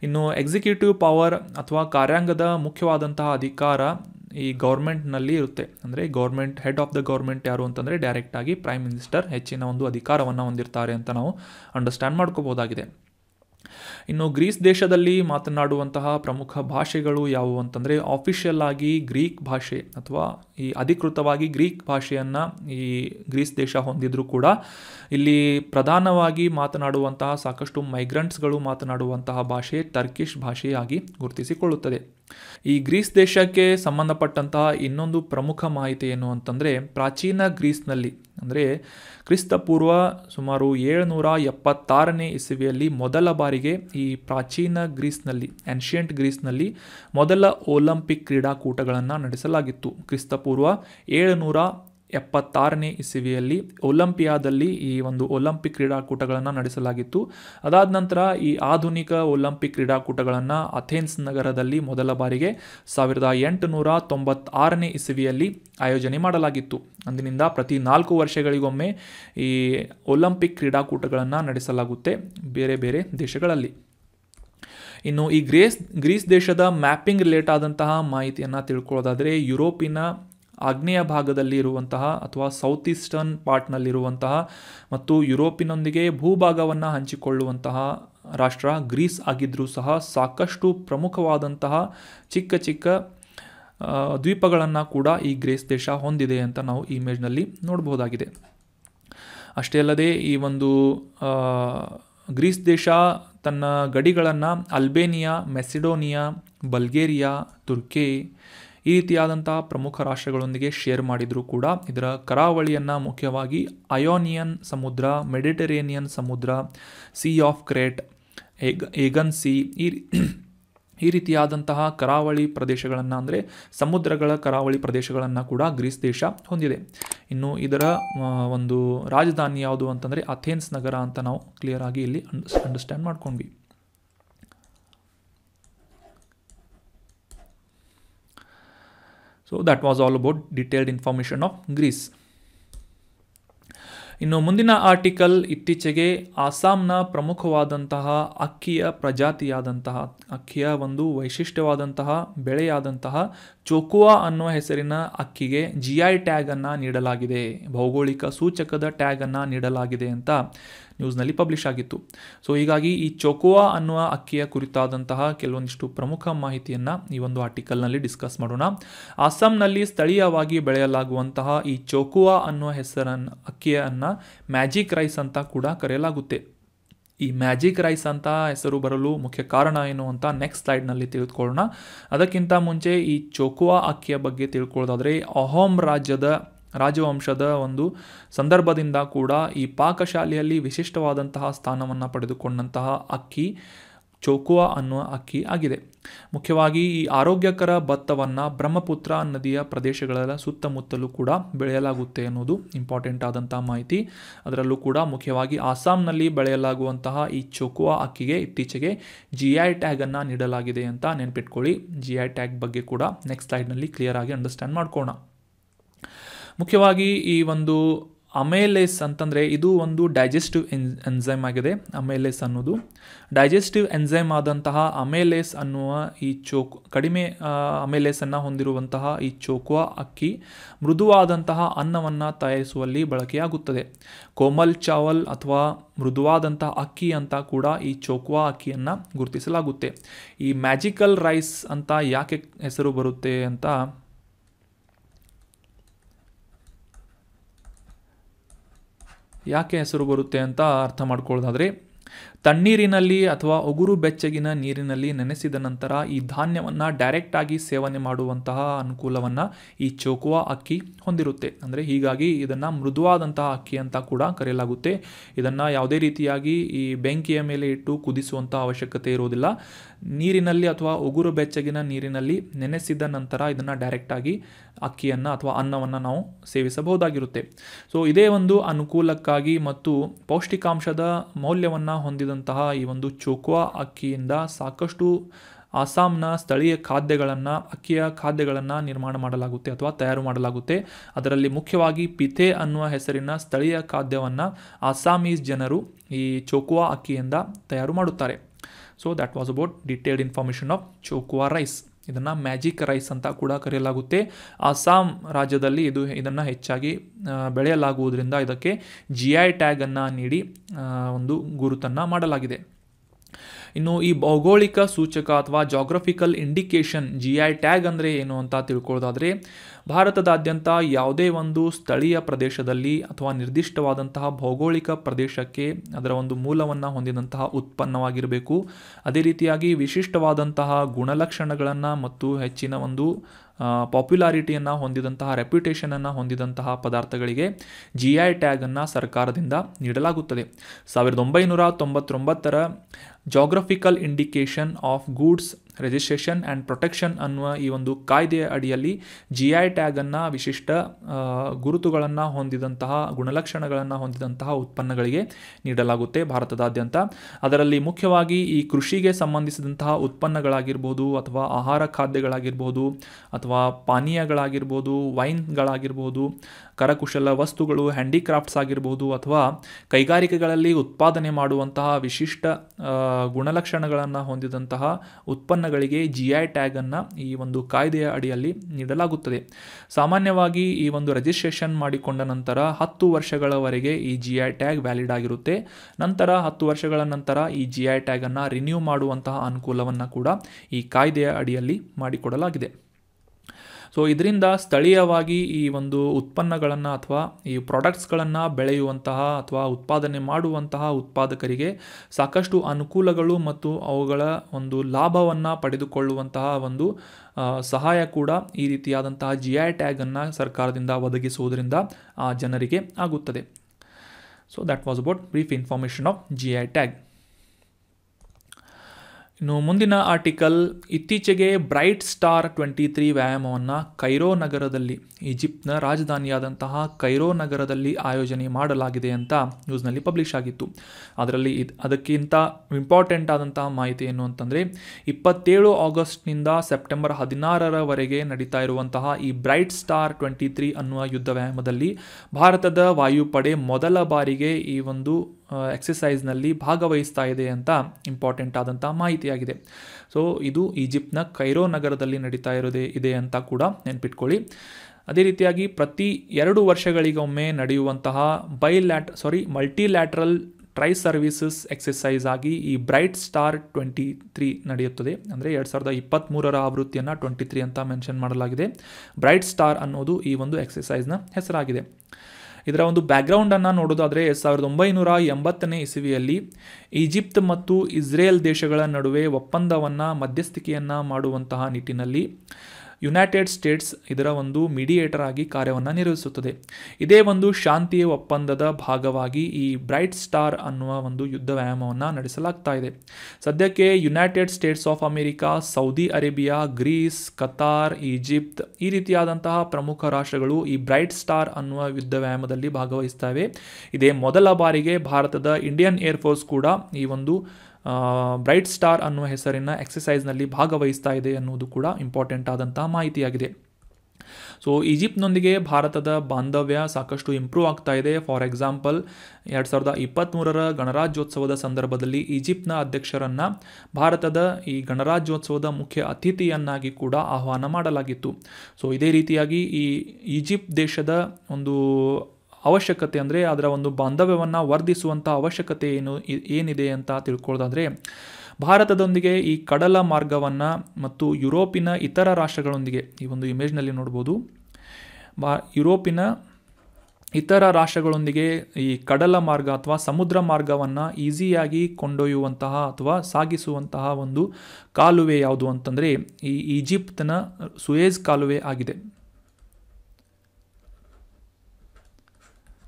ಇನ್ನು ಎಕ್ಸಿಕ್ಯೂಟಿವ್ ಪವರ್ ಅಥವಾ ಕಾರ್ಯಾಂಗದ ಮುಖ್ಯವಾದಂತಹ ಅಧಿಕಾರ ಈ ಗೌರ್ಮೆಂಟ್ನಲ್ಲಿ ಇರುತ್ತೆ ಅಂದರೆ government head of the government ಯಾರು ಅಂತಂದರೆ ಡೈರೆಕ್ಟಾಗಿ ಪ್ರೈಮ್ ಮಿನಿಸ್ಟರ್ ಹೆಚ್ಚಿನ ಒಂದು ಅಧಿಕಾರವನ್ನು ಹೊಂದಿರ್ತಾರೆ ಅಂತ ನಾವು ಅಂಡರ್ಸ್ಟ್ಯಾಂಡ್ ಮಾಡ್ಕೋಬೋದಾಗಿದೆ ಇನ್ನು ಗ್ರೀಸ್ ದೇಶದಲ್ಲಿ ಮಾತನಾಡುವಂತಹ ಪ್ರಮುಖ ಭಾಷೆಗಳು ಯಾವುವು ಅಂತಂದರೆ ಆಫಿಷಿಯಲ್ ಆಗಿ ಗ್ರೀಕ್ ಭಾಷೆ ಅಥವಾ ಈ ಅಧಿಕೃತವಾಗಿ ಗ್ರೀಕ್ ಭಾಷೆಯನ್ನು ಈ ಗ್ರೀಸ್ ದೇಶ ಹೊಂದಿದ್ರೂ ಕೂಡ ಇಲ್ಲಿ ಪ್ರಧಾನವಾಗಿ ಮಾತನಾಡುವಂತಹ ಸಾಕಷ್ಟು ಮೈಗ್ರೆಂಟ್ಸ್ಗಳು ಮಾತನಾಡುವಂತಹ ಭಾಷೆ ಟರ್ಕಿಶ್ ಭಾಷೆಯಾಗಿ ಗುರುತಿಸಿಕೊಳ್ಳುತ್ತದೆ ಈ ಗ್ರೀಸ್ ದೇಶಕ್ಕೆ ಸಂಬಂಧಪಟ್ಟಂತಹ ಇನ್ನೊಂದು ಪ್ರಮುಖ ಮಾಹಿತಿ ಏನು ಅಂತಂದರೆ ಪ್ರಾಚೀನ ಗ್ರೀಸ್ನಲ್ಲಿ ಅಂದರೆ ಕ್ರಿಸ್ತಪೂರ್ವ ಸುಮಾರು ಏಳುನೂರ ಎಪ್ಪತ್ತಾರನೇ ಇಸವಿಯಲ್ಲಿ ಮೊದಲ ಬಾರಿಗೆ ಈ ಪ್ರಾಚೀನ ಗ್ರೀಸ್ನಲ್ಲಿ ಆನ್ಷಿಯಂಟ್ ಗ್ರೀಸ್ನಲ್ಲಿ ಮೊದಲ ಒಲಿಂಪಿಕ್ ಕ್ರೀಡಾಕೂಟಗಳನ್ನು ನಡೆಸಲಾಗಿತ್ತು ಕ್ರಿಸ್ತಪೂರ್ವ ಏಳುನೂರ ಎಪ್ಪತ್ತಾರನೇ ಇಸವಿಯಲ್ಲಿ ಒಲಂಪಿಯಾದಲ್ಲಿ ಈ ಒಂದು ಒಲಂಪಿಕ್ ಕ್ರೀಡಾಕೂಟಗಳನ್ನು ನಡೆಸಲಾಗಿತ್ತು ಅದಾದ ನಂತರ ಈ ಆಧುನಿಕ ಒಲಂಪಿಕ್ ಕ್ರೀಡಾಕೂಟಗಳನ್ನು ಅಥೆನ್ಸ್ ನಗರದಲ್ಲಿ ಮೊದಲ ಬಾರಿಗೆ ಸಾವಿರದ ಎಂಟುನೂರ ತೊಂಬತ್ತಾರನೇ ಇಸವಿಯಲ್ಲಿ ಆಯೋಜನೆ ಮಾಡಲಾಗಿತ್ತು ಅಂದಿನಿಂದ ಪ್ರತಿ ನಾಲ್ಕು ವರ್ಷಗಳಿಗೊಮ್ಮೆ ಈ ಒಲಂಪಿಕ್ ಕ್ರೀಡಾಕೂಟಗಳನ್ನು ನಡೆಸಲಾಗುತ್ತೆ ಬೇರೆ ಬೇರೆ ದೇಶಗಳಲ್ಲಿ ಇನ್ನು ಈ ಗ್ರೇಸ್ ಗ್ರೀಸ್ ದೇಶದ ಮ್ಯಾಪಿಂಗ್ ರಿಲೇಟ್ ಆದಂತಹ ಮಾಹಿತಿಯನ್ನು ತಿಳ್ಕೊಳ್ಳೋದಾದರೆ ಯುರೋಪಿನ ಆಗ್ನೇಯ ಭಾಗದಲ್ಲಿ ಇರುವಂತಹ ಅಥವಾ ಸೌತ್ ಈಸ್ಟರ್ನ್ ಪಾರ್ಟ್ನಲ್ಲಿರುವಂತಹ ಮತ್ತು ಯುರೋಪಿನೊಂದಿಗೆ ಭೂಭಾಗವನ್ನು ಹಂಚಿಕೊಳ್ಳುವಂತಹ ರಾಷ್ಟ್ರ ಗ್ರೀಸ್ ಆಗಿದ್ದರೂ ಸಹ ಸಾಕಷ್ಟು ಪ್ರಮುಖವಾದಂತಹ ಚಿಕ್ಕ ಚಿಕ್ಕ ದ್ವೀಪಗಳನ್ನು ಕೂಡ ಈ ಗ್ರೀಸ್ ದೇಶ ಹೊಂದಿದೆ ಅಂತ ನಾವು ಈ ಇಮೇಜ್ನಲ್ಲಿ ನೋಡಬಹುದಾಗಿದೆ ಅಷ್ಟೇ ಅಲ್ಲದೆ ಈ ಒಂದು ಗ್ರೀಸ್ ದೇಶ ತನ್ನ ಗಡಿಗಳನ್ನು ಅಲ್ಬೇನಿಯಾ ಮೆಸಿಡೋನಿಯಾ ಬಲ್ಗೇರಿಯಾ ತುರ್ಕಿ ಈ ರೀತಿಯಾದಂತಹ ಪ್ರಮುಖ ರಾಷ್ಟ್ರಗಳೊಂದಿಗೆ ಶೇರ್ ಮಾಡಿದರೂ ಕೂಡ ಇದರ ಕರಾವಳಿಯನ್ನು ಮುಖ್ಯವಾಗಿ ಅಯೋನಿಯನ್ ಸಮುದ್ರ ಮೆಡಿಟರೇನಿಯನ್ ಸಮುದ್ರ ಸಿ ಆಫ್ ಕ್ರೇಟ್ ಏಗ್ ಏಗನ್ ಸಿ ಈ ಈ ರೀತಿಯಾದಂತಹ ಕರಾವಳಿ ಪ್ರದೇಶಗಳನ್ನು ಅಂದರೆ ಸಮುದ್ರಗಳ ಕರಾವಳಿ ಪ್ರದೇಶಗಳನ್ನು ಕೂಡ ಗ್ರೀಸ್ ದೇಶ ಹೊಂದಿದೆ ಇನ್ನು ಇದರ ಒಂದು ರಾಜಧಾನಿ ಯಾವುದು ಅಂತಂದರೆ ಅಥೇನ್ಸ್ ನಗರ ಅಂತ ನಾವು ಕ್ಲಿಯರ್ ಆಗಿ ಇಲ್ಲಿ ಅಂಡರ್ಸ್ಟ್ಯಾಂಡ್ ಮಾಡ್ಕೊಂಡ್ವಿ so that was all about detailed information of Greece ಇನ್ನು ಮುಂದಿನ ಆರ್ಟಿಕಲ್ ಇತ್ತೀಚೆಗೆ ಅಸ್ಸಾಂನ ಪ್ರಮುಖವಾದಂತಹ ಅಕ್ಕಿಯ ಪ್ರಜಾತಿಯಾದಂತಹ ಅಕ್ಕಿಯ ಒಂದು ವೈಶಿಷ್ಟ್ಯವಾದಂತಹ ಬೆಳೆಯಾದಂತಹ ಚೊಕುವಾ ಅನ್ನುವ ಹೆಸರಿನ ಅಕ್ಕಿಗೆ ಜಿ ಐ ಟ್ಯಾಗನ್ನು ನೀಡಲಾಗಿದೆ ಭೌಗೋಳಿಕ ಸೂಚಕದ ಟ್ಯಾಗನ್ನು ನೀಡಲಾಗಿದೆ ಅಂತ ನ್ಯೂಸ್ನಲ್ಲಿ ಪಬ್ಲಿಷ್ ಆಗಿತ್ತು ಸೊ ಹೀಗಾಗಿ ಈ ಚೊಕೋವಾ ಅನ್ನುವ ಅಕ್ಕಿಯ ಕುರಿತಾದಂತಹ ಕೆಲವೊಂದಿಷ್ಟು ಪ್ರಮುಖ ಮಾಹಿತಿಯನ್ನು ಈ ಒಂದು ಆರ್ಟಿಕಲ್ನಲ್ಲಿ ಡಿಸ್ಕಸ್ ಮಾಡೋಣ ಅಸ್ಸಾಂನಲ್ಲಿ ಸ್ಥಳೀಯವಾಗಿ ಬೆಳೆಯಲಾಗುವಂತಹ ಈ ಚೋಕುವಾ ಅನ್ನುವ ಹೆಸರನ್ನು ಅಕ್ಕಿಯನ್ನು ಮ್ಯಾಜಿಕ್ ರೈಸ್ ಅಂತ ಕೂಡ ಕರೆಯಲಾಗುತ್ತೆ ಈ ಮ್ಯಾಜಿಕ್ ರೈಸ್ ಅಂತ ಹೆಸರು ಬರಲು ಮುಖ್ಯ ಕಾರಣ ಏನು ಅಂತ ನೆಕ್ಸ್ಟ್ ಸ್ಲೈಡ್ನಲ್ಲಿ ತಿಳಿದುಕೊಳ್ಳೋಣ ಅದಕ್ಕಿಂತ ಮುಂಚೆ ಈ ಚೊಕುವಾ ಅಕ್ಕಿಯ ಬಗ್ಗೆ ತಿಳ್ಕೊಳ್ಳೋದಾದರೆ ಅಹೋಮ್ ರಾಜ್ಯದ ರಾಜವಂಶದ ಒಂದು ಸಂದರ್ಭದಿಂದ ಕೂಡ ಈ ಪಾಕಶಾಲೆಯಲ್ಲಿ ವಿಶಿಷ್ಟವಾದಂತಹ ಸ್ಥಾನವನ್ನು ಪಡೆದುಕೊಂಡಂತಹ ಅಕ್ಕಿ ಚೌಕುವ ಅನ್ನುವ ಅಕ್ಕಿ ಆಗಿದೆ ಮುಖ್ಯವಾಗಿ ಈ ಆರೋಗ್ಯಕರ ಭತ್ತವನ್ನು ಬ್ರಹ್ಮಪುತ್ರ ನದಿಯ ಪ್ರದೇಶಗಳ ಸುತ್ತಮುತ್ತಲೂ ಕೂಡ ಬೆಳೆಯಲಾಗುತ್ತೆ ಅನ್ನೋದು ಇಂಪಾರ್ಟೆಂಟ್ ಆದಂತಹ ಮಾಹಿತಿ ಅದರಲ್ಲೂ ಕೂಡ ಮುಖ್ಯವಾಗಿ ಅಸ್ಸಾಂನಲ್ಲಿ ಬೆಳೆಯಲಾಗುವಂತಹ ಈ ಚೌಕುವ ಅಕ್ಕಿಗೆ ಇತ್ತೀಚೆಗೆ ಜಿ ಐ ಟ್ಯಾಗನ್ನು ನೀಡಲಾಗಿದೆ ಅಂತ ನೆನ್ಪಿಟ್ಕೊಳ್ಳಿ ಜಿ ಐ ಟ್ಯಾಗ್ ಬಗ್ಗೆ ಕೂಡ ನೆಕ್ಸ್ಟ್ ಸ್ಲೈಡ್ನಲ್ಲಿ ಕ್ಲಿಯರ್ ಆಗಿ ಅಂಡರ್ಸ್ಟ್ಯಾಂಡ್ ಮಾಡ್ಕೋಣ ಮುಖ್ಯವಾಗಿ ಈ ಒಂದು ಅಮೇಲೇಸ್ ಅಂತಂದರೆ ಇದು ಒಂದು ಡೈಜೆಸ್ಟಿವ್ ಎನ್ ಎನ್ಝೈಮ್ ಆಗಿದೆ ಅಮೇಲೇಸ್ ಅನ್ನೋದು ಡೈಜೆಸ್ಟಿವ್ ಎನ್ಝೈಮ್ ಆದಂತಹ ಅಮೇಲೇಸ್ ಅನ್ನುವ ಈ ಚೋಕ್ ಕಡಿಮೆ ಅಮೇಲೆಸನ್ನು ಹೊಂದಿರುವಂತಹ ಈ ಚೋಕ್ವಾ ಅಕ್ಕಿ ಮೃದುವಾದಂತಹ ಅನ್ನವನ್ನು ತಯಾರಿಸುವಲ್ಲಿ ಬಳಕೆಯಾಗುತ್ತದೆ ಕೋಮಲ್ ಚಾವಲ್ ಅಥವಾ ಮೃದುವಾದಂತಹ ಅಕ್ಕಿ ಅಂತ ಕೂಡ ಈ ಚೋಕ್ವಾ ಅಕ್ಕಿಯನ್ನು ಗುರುತಿಸಲಾಗುತ್ತೆ ಈ ಮ್ಯಾಜಿಕಲ್ ರೈಸ್ ಅಂತ ಯಾಕೆ ಹೆಸರು ಬರುತ್ತೆ ಅಂತ ಯಾಕೆ ಹೆಸರು ಬರುತ್ತೆ ಅಂತ ಅರ್ಥ ಮಾಡ್ಕೊಳ್ಳೋದಾದ್ರೆ ತಣ್ಣೀರಿನಲ್ಲಿ ಅಥವಾ ಉಗುರು ಬೆಚ್ಚಗಿನ ನೀರಿನಲ್ಲಿ ನೆನೆಸಿದ ನಂತರ ಈ ಧಾನ್ಯವನ್ನು ಡೈರೆಕ್ಟಾಗಿ ಸೇವನೆ ಮಾಡುವಂತಹ ಅನುಕೂಲವನ್ನು ಈ ಚೋಕುವ ಅಕ್ಕಿ ಹೊಂದಿರುತ್ತೆ ಅಂದರೆ ಹೀಗಾಗಿ ಇದನ್ನು ಮೃದುವಾದಂತಹ ಅಕ್ಕಿ ಅಂತ ಕೂಡ ಕರೆಯಲಾಗುತ್ತೆ ಇದನ್ನು ಯಾವುದೇ ರೀತಿಯಾಗಿ ಈ ಬೆಂಕಿಯ ಮೇಲೆ ಇಟ್ಟು ಕುದಿಸುವಂಥ ಅವಶ್ಯಕತೆ ಇರೋದಿಲ್ಲ ನೀರಿನಲ್ಲಿ ಅಥವಾ ಉಗುರು ಬೆಚ್ಚಗಿನ ನೀರಿನಲ್ಲಿ ನೆನೆಸಿದ ನಂತರ ಇದನ್ನು ಡೈರೆಕ್ಟಾಗಿ ಅಕ್ಕಿಯನ್ನು ಅಥವಾ ಅನ್ನವನ್ನು ನಾವು ಸೇವಿಸಬಹುದಾಗಿರುತ್ತೆ ಸೊ ಇದೇ ಒಂದು ಅನುಕೂಲಕ್ಕಾಗಿ ಮತ್ತು ಪೌಷ್ಟಿಕಾಂಶದ ಮೌಲ್ಯವನ್ನು ಹೊಂದಿದಂತಹ ಈ ಒಂದು ಚೋಕ್ವಾ ಅಕ್ಕಿಯಿಂದ ಸಾಕಷ್ಟು ಅಸ್ಸಾಂನ ಸ್ಥಳೀಯ ಖಾದ್ಯಗಳನ್ನು ಅಕ್ಕಿಯ ಖಾದ್ಯಗಳನ್ನು ನಿರ್ಮಾಣ ಮಾಡಲಾಗುತ್ತೆ ಅಥವಾ ತಯಾರು ಮಾಡಲಾಗುತ್ತೆ ಅದರಲ್ಲಿ ಮುಖ್ಯವಾಗಿ ಪಿಥೆ ಅನ್ನುವ ಹೆಸರಿನ ಸ್ಥಳೀಯ ಖಾದ್ಯವನ್ನು ಅಸ್ಸಾಮೀಸ್ ಜನರು ಈ ಚೋಕ್ವಾ ಅಕ್ಕಿಯಿಂದ ತಯಾರು ಮಾಡುತ್ತಾರೆ so that was about detailed information of Chokuwa rice ಇದನ್ನು ಮ್ಯಾಜಿಕ್ ರೈಸ್ ಅಂತ ಕೂಡ ಕರೆಯಲಾಗುತ್ತೆ ಅಸ್ಸಾಂ ರಾಜ್ಯದಲ್ಲಿ ಇದು ಇದನ್ನು ಹೆಚ್ಚಾಗಿ ಬೆಳೆಯಲಾಗುವುದರಿಂದ ಇದಕ್ಕೆ ಜಿ ಐ ಟ್ಯಾಗನ್ನು ನೀಡಿ ಒಂದು ಗುರುತನ್ನು ಮಾಡಲಾಗಿದೆ ಇನ್ನು ಈ ಭೌಗೋಳಿಕ ಸೂಚಕ ಅಥವಾ geographical indication G I tag ಅಂದರೆ ಏನು ಅಂತ ತಿಳ್ಕೊಳ್ಳೋದಾದರೆ ಭಾರತದಾದ್ಯಂತ ಯಾವುದೇ ಒಂದು ಸ್ಥಳೀಯ ಪ್ರದೇಶದಲ್ಲಿ ಅಥವಾ ನಿರ್ದಿಷ್ಟವಾದಂತಹ ಭೌಗೋಳಿಕ ಪ್ರದೇಶಕ್ಕೆ ಅದರ ಒಂದು ಮೂಲವನ್ನು ಹೊಂದಿದಂತಹ ಉತ್ಪನ್ನವಾಗಿರಬೇಕು ಅದೇ ರೀತಿಯಾಗಿ ವಿಶಿಷ್ಟವಾದಂತಹ ಗುಣಲಕ್ಷಣಗಳನ್ನು ಮತ್ತು ಹೆಚ್ಚಿನ ಒಂದು ಪಾಪ್ಯುಲಾರಿಟಿಯನ್ನು ಹೊಂದಿದಂತಹ ರೆಪ್ಯುಟೇಷನನ್ನು ಹೊಂದಿದಂತಹ ಪದಾರ್ಥಗಳಿಗೆ ಜಿ ಐ ಟ್ಯಾಗನ್ನು ಸರ್ಕಾರದಿಂದ ನೀಡಲಾಗುತ್ತದೆ ಸಾವಿರದ ಒಂಬೈನೂರ ತೊಂಬತ್ತೊಂಬತ್ತರ geographical indication of goods registration and protection ಅನ್ನುವ ಈ ಒಂದು ಕಾಯ್ದೆಯ ಅಡಿಯಲ್ಲಿ ಜಿ ಐ ಟ್ಯಾಗನ್ನು ವಿಶಿಷ್ಟ ಗುರುತುಗಳನ್ನು ಹೊಂದಿದಂತಹ ಗುಣಲಕ್ಷಣಗಳನ್ನು ಹೊಂದಿದಂತಹ ಉತ್ಪನ್ನಗಳಿಗೆ ನೀಡಲಾಗುತ್ತೆ ಭಾರತದಾದ್ಯಂತ ಅದರಲ್ಲಿ ಮುಖ್ಯವಾಗಿ ಈ ಕೃಷಿಗೆ ಸಂಬಂಧಿಸಿದಂತಹ ಉತ್ಪನ್ನಗಳಾಗಿರ್ಬೋದು ಅಥವಾ ಆಹಾರ ಖಾದ್ಯಗಳಾಗಿರ್ಬೋದು ಅಥವಾ ಪಾನೀಯಗಳಾಗಿರ್ಬೋದು ವೈನ್ಗಳಾಗಿರ್ಬೋದು ಕರಕುಶಲ ವಸ್ತುಗಳು ಹ್ಯಾಂಡಿಕ್ರಾಫ್ಟ್ಸ್ ಆಗಿರ್ಬೋದು ಅಥವಾ ಕೈಗಾರಿಕೆಗಳಲ್ಲಿ ಉತ್ಪಾದನೆ ಮಾಡುವಂತಹ ವಿಶಿಷ್ಟ ಗುಣಲಕ್ಷಣಗಳನ್ನು ಹೊಂದಿದಂತಹ ಉತ್ಪನ್ನ ಉತ್ಪನ್ನಗಳಿಗೆ ಜಿ ಐ ಅನ್ನು ಈ ಒಂದು ಕಾಯ್ದೆಯ ಅಡಿಯಲ್ಲಿ ನೀಡಲಾಗುತ್ತದೆ ಸಾಮಾನ್ಯವಾಗಿ ಈ ಒಂದು ರಿಜಿಸ್ಟ್ರೇಷನ್ ಮಾಡಿಕೊಂಡ ನಂತರ ಹತ್ತು ವರ್ಷಗಳವರೆಗೆ ಈ ಜಿ ಐ ಟ್ಯಾಗ್ ವ್ಯಾಲಿಡ್ ಆಗಿರುತ್ತೆ ನಂತರ ಹತ್ತು ವರ್ಷಗಳ ನಂತರ ಈ ಜಿ ಐ ಟ್ಯಾಗನ್ನು ರಿನ್ಯೂ ಮಾಡುವಂತಹ ಅನುಕೂಲವನ್ನು ಕೂಡ ಈ ಕಾಯ್ದೆಯ ಅಡಿಯಲ್ಲಿ ಮಾಡಿಕೊಡಲಾಗಿದೆ ಸೊ ಇದರಿಂದ ಸ್ಥಳೀಯವಾಗಿ ಈ ಒಂದು ಉತ್ಪನ್ನಗಳನ್ನು ಅಥವಾ ಈ ಪ್ರಾಡಕ್ಟ್ಸ್ಗಳನ್ನು ಬೆಳೆಯುವಂತಹ ಅಥವಾ ಉತ್ಪಾದನೆ ಮಾಡುವಂತಹ ಉತ್ಪಾದಕರಿಗೆ ಸಾಕಷ್ಟು ಅನುಕೂಲಗಳು ಮತ್ತು ಅವುಗಳ ಒಂದು ಲಾಭವನ್ನು ಪಡೆದುಕೊಳ್ಳುವಂತಹ ಒಂದು ಸಹಾಯ ಕೂಡ ಈ ರೀತಿಯಾದಂತಹ ಜಿ ಐ ಟ್ಯಾಗನ್ನು ಸರ್ಕಾರದಿಂದ ಒದಗಿಸುವುದರಿಂದ ಆ ಜನರಿಗೆ ಆಗುತ್ತದೆ so that was about brief information of G I tag ಇನ್ನು ಮುಂದಿನ ಆರ್ಟಿಕಲ್ ಇತ್ತೀಚೆಗೆ ಬ್ರೈಟ್ ಸ್ಟಾರ್ ಟ್ವೆಂಟಿ ತ್ರೀ ವ್ಯಾಯಾಮವನ್ನು ಕೈರೋ ನಗರದಲ್ಲಿ ಈಜಿಪ್ಟ್ನ ರಾಜಧಾನಿಯಾದಂತಹ ಕೈರೋ ನಗರದಲ್ಲಿ ಆಯೋಜನೆ ಮಾಡಲಾಗಿದೆ ಅಂತ ನ್ಯೂಸ್ನಲ್ಲಿ ಪಬ್ಲಿಷ್ ಆಗಿತ್ತು ಅದರಲ್ಲಿ ಅದಕ್ಕಿಂತ ಇಂಪಾರ್ಟೆಂಟ್ ಆದಂತಹ ಮಾಹಿತಿ ಏನು ಅಂತಂದರೆ ಇಪ್ಪತ್ತೇಳು ಆಗಸ್ಟ್ನಿಂದ ಸೆಪ್ಟೆಂಬರ್ ಹದಿನಾರರವರೆಗೆ ನಡೀತಾ ಇರುವಂತಹ ಈ ಬ್ರೈಟ್ ಸ್ಟಾರ್ ಟ್ವೆಂಟಿ ತ್ರೀ ಅನ್ನುವ ಯುದ್ಧ ವ್ಯಾಯಾಮದಲ್ಲಿ ಭಾರತದ ವಾಯುಪಡೆ ಮೊದಲ ಬಾರಿಗೆ ಈ ಒಂದು ಎಕ್ಸಸೈಸ್ನಲ್ಲಿ ಭಾಗವಹಿಸ್ತಾ ಇದೆ ಅಂತ ಇಂಪಾರ್ಟೆಂಟ್ ಆದಂಥ ಮಾಹಿತಿಯಾಗಿದೆ ಸೊ ಇದು ಈಜಿಪ್ಟ್ನ ಕೈರೋ ನಗರದಲ್ಲಿ ನಡೀತಾ ಇರೋದೇ ಇದೆ ಅಂತ ಕೂಡ ನೆನ್ಪಿಟ್ಕೊಳ್ಳಿ ಅದೇ ರೀತಿಯಾಗಿ ಪ್ರತಿ ಎರಡು ವರ್ಷಗಳಿಗೊಮ್ಮೆ ನಡೆಯುವಂತಹ ಬೈಲ್ಯಾಟ್ sorry multilateral tri services exercise ಆಗಿ ಈ ಬ್ರೈಟ್ ಸ್ಟಾರ್ ಟ್ವೆಂಟಿ ತ್ರೀ ನಡೆಯುತ್ತದೆ ಅಂದರೆ ಎರಡು ಸಾವಿರದ ಇಪ್ಪತ್ತ್ಮೂರರ ಆವೃತ್ತಿಯನ್ನು ಟ್ವೆಂಟಿ ತ್ರೀ ಅಂತ ಮೆನ್ಷನ್ ಮಾಡಲಾಗಿದೆ ಬ್ರೈಟ್ ಸ್ಟಾರ್ ಅನ್ನೋದು ಈ ಒಂದು ಎಕ್ಸಸೈಸ್ನ ಹೆಸರಾಗಿದೆ ಇದರ ಒಂದು ಬ್ಯಾಕ್ಗ್ರೌಂಡನ್ನು ನೋಡೋದಾದರೆ ಸಾವಿರದ ಒಂಬೈನೂರ ಎಂಬತ್ತನೇ ಇಸವಿಯಲ್ಲಿ ಈಜಿಪ್ಟ್ ಮತ್ತು ಇಸ್ರೇಲ್ ದೇಶಗಳ ನಡುವೆ ಒಪ್ಪಂದವನ್ನು ಮಧ್ಯಸ್ಥಿಕೆಯನ್ನು ಮಾಡುವಂತಹ ನಿಟ್ಟಿನಲ್ಲಿ ಯುನೈಟೆಡ್ ಸ್ಟೇಟ್ಸ್ ಇದರ ಒಂದು ಮಿಡಿಯೇಟರ್ ಆಗಿ ಕಾರ್ಯವನ್ನು ನಿರ್ವಹಿಸುತ್ತದೆ ಇದೇ ಒಂದು ಶಾಂತಿಯ ಒಪ್ಪಂದದ ಭಾಗವಾಗಿ ಈ ಬ್ರೈಟ್ ಸ್ಟಾರ್ ಅನ್ನುವ ಒಂದು ಯುದ್ಧ ವ್ಯಾಯಾಮವನ್ನು ನಡೆಸಲಾಗ್ತಾ ಇದೆ ಸದ್ಯಕ್ಕೆ United States of America Saudi Arabia Greece Qatar Egypt ಈ ರೀತಿಯಾದಂತಹ ಪ್ರಮುಖ ರಾಷ್ಟ್ರಗಳು ಈ ಬ್ರೈಟ್ ಸ್ಟಾರ್ ಅನ್ನುವ ಯುದ್ಧ ವ್ಯಾಯಾಮದಲ್ಲಿ ಭಾಗವಹಿಸ್ತವೆ ಇದೇ ಮೊದಲ ಬಾರಿಗೆ ಭಾರತದ ಇಂಡಿಯನ್ ಏರ್ಫೋರ್ಸ್ ಕೂಡ ಈ ಒಂದು ಬ್ರೈಟ್ ಸ್ಟಾರ್ ಅನ್ನುವ ಹೆಸರಿನ ಎಕ್ಸಸೈಸ್ನಲ್ಲಿ ಭಾಗವಹಿಸ್ತಾ ಇದೆ ಅನ್ನೋದು ಕೂಡ ಇಂಪಾರ್ಟೆಂಟ್ ಆದಂತಹ ಮಾಹಿತಿಯಾಗಿದೆ ಸೊ ಈಜಿಪ್ಟ್ನೊಂದಿಗೆ ಭಾರತದ ಬಾಂಧವ್ಯ ಸಾಕಷ್ಟು ಇಂಪ್ರೂವ್ ಆಗ್ತಾ ಇದೆ ಫಾರ್ ಎಕ್ಸಾಂಪಲ್ ಎರಡು ಸಾವಿರದ ಇಪ್ಪತ್ತ್ಮೂರರ ಗಣರಾಜ್ಯೋತ್ಸವದ ಸಂದರ್ಭದಲ್ಲಿ ಈಜಿಪ್ಟ್ನ ಅಧ್ಯಕ್ಷರನ್ನು ಭಾರತದ ಈ ಗಣರಾಜ್ಯೋತ್ಸವದ ಮುಖ್ಯ ಅತಿಥಿಯನ್ನಾಗಿ ಕೂಡ ಆಹ್ವಾನ ಮಾಡಲಾಗಿತ್ತು ಸೊ ಇದೇ ರೀತಿಯಾಗಿ ಈ ಈಜಿಪ್ಟ್ ದೇಶದ ಒಂದು ಅವಶ್ಯಕತೆ ಅಂದರೆ ಅದರ ಒಂದು ಬಾಂಧವ್ಯವನ್ನು ವರ್ಧಿಸುವಂಥ ಅವಶ್ಯಕತೆ ಏನು ಏನಿದೆ ಅಂತ ತಿಳ್ಕೊಳ್ಳೋದಾದರೆ ಭಾರತದೊಂದಿಗೆ ಈ ಕಡಲ ಮಾರ್ಗವನ್ನು ಮತ್ತು ಯುರೋಪಿನ ಇತರ ರಾಷ್ಟ್ರಗಳೊಂದಿಗೆ ಈ ಒಂದು ಇಮೇಜ್ನಲ್ಲಿ ನೋಡ್ಬೋದು ಬಾ ಯುರೋಪಿನ ಇತರ ರಾಷ್ಟ್ರಗಳೊಂದಿಗೆ ಈ ಕಡಲ ಮಾರ್ಗ ಅಥವಾ ಸಮುದ್ರ ಮಾರ್ಗವನ್ನು ಈಸಿಯಾಗಿ ಕೊಂಡೊಯ್ಯುವಂತಹ ಅಥವಾ ಸಾಗಿಸುವಂತಹ ಒಂದು ಕಾಲುವೆ ಯಾವುದು ಅಂತಂದರೆ ಈ ಈಜಿಪ್ತನ ಸುಯೇಜ್ ಕಾಲುವೆ ಆಗಿದೆ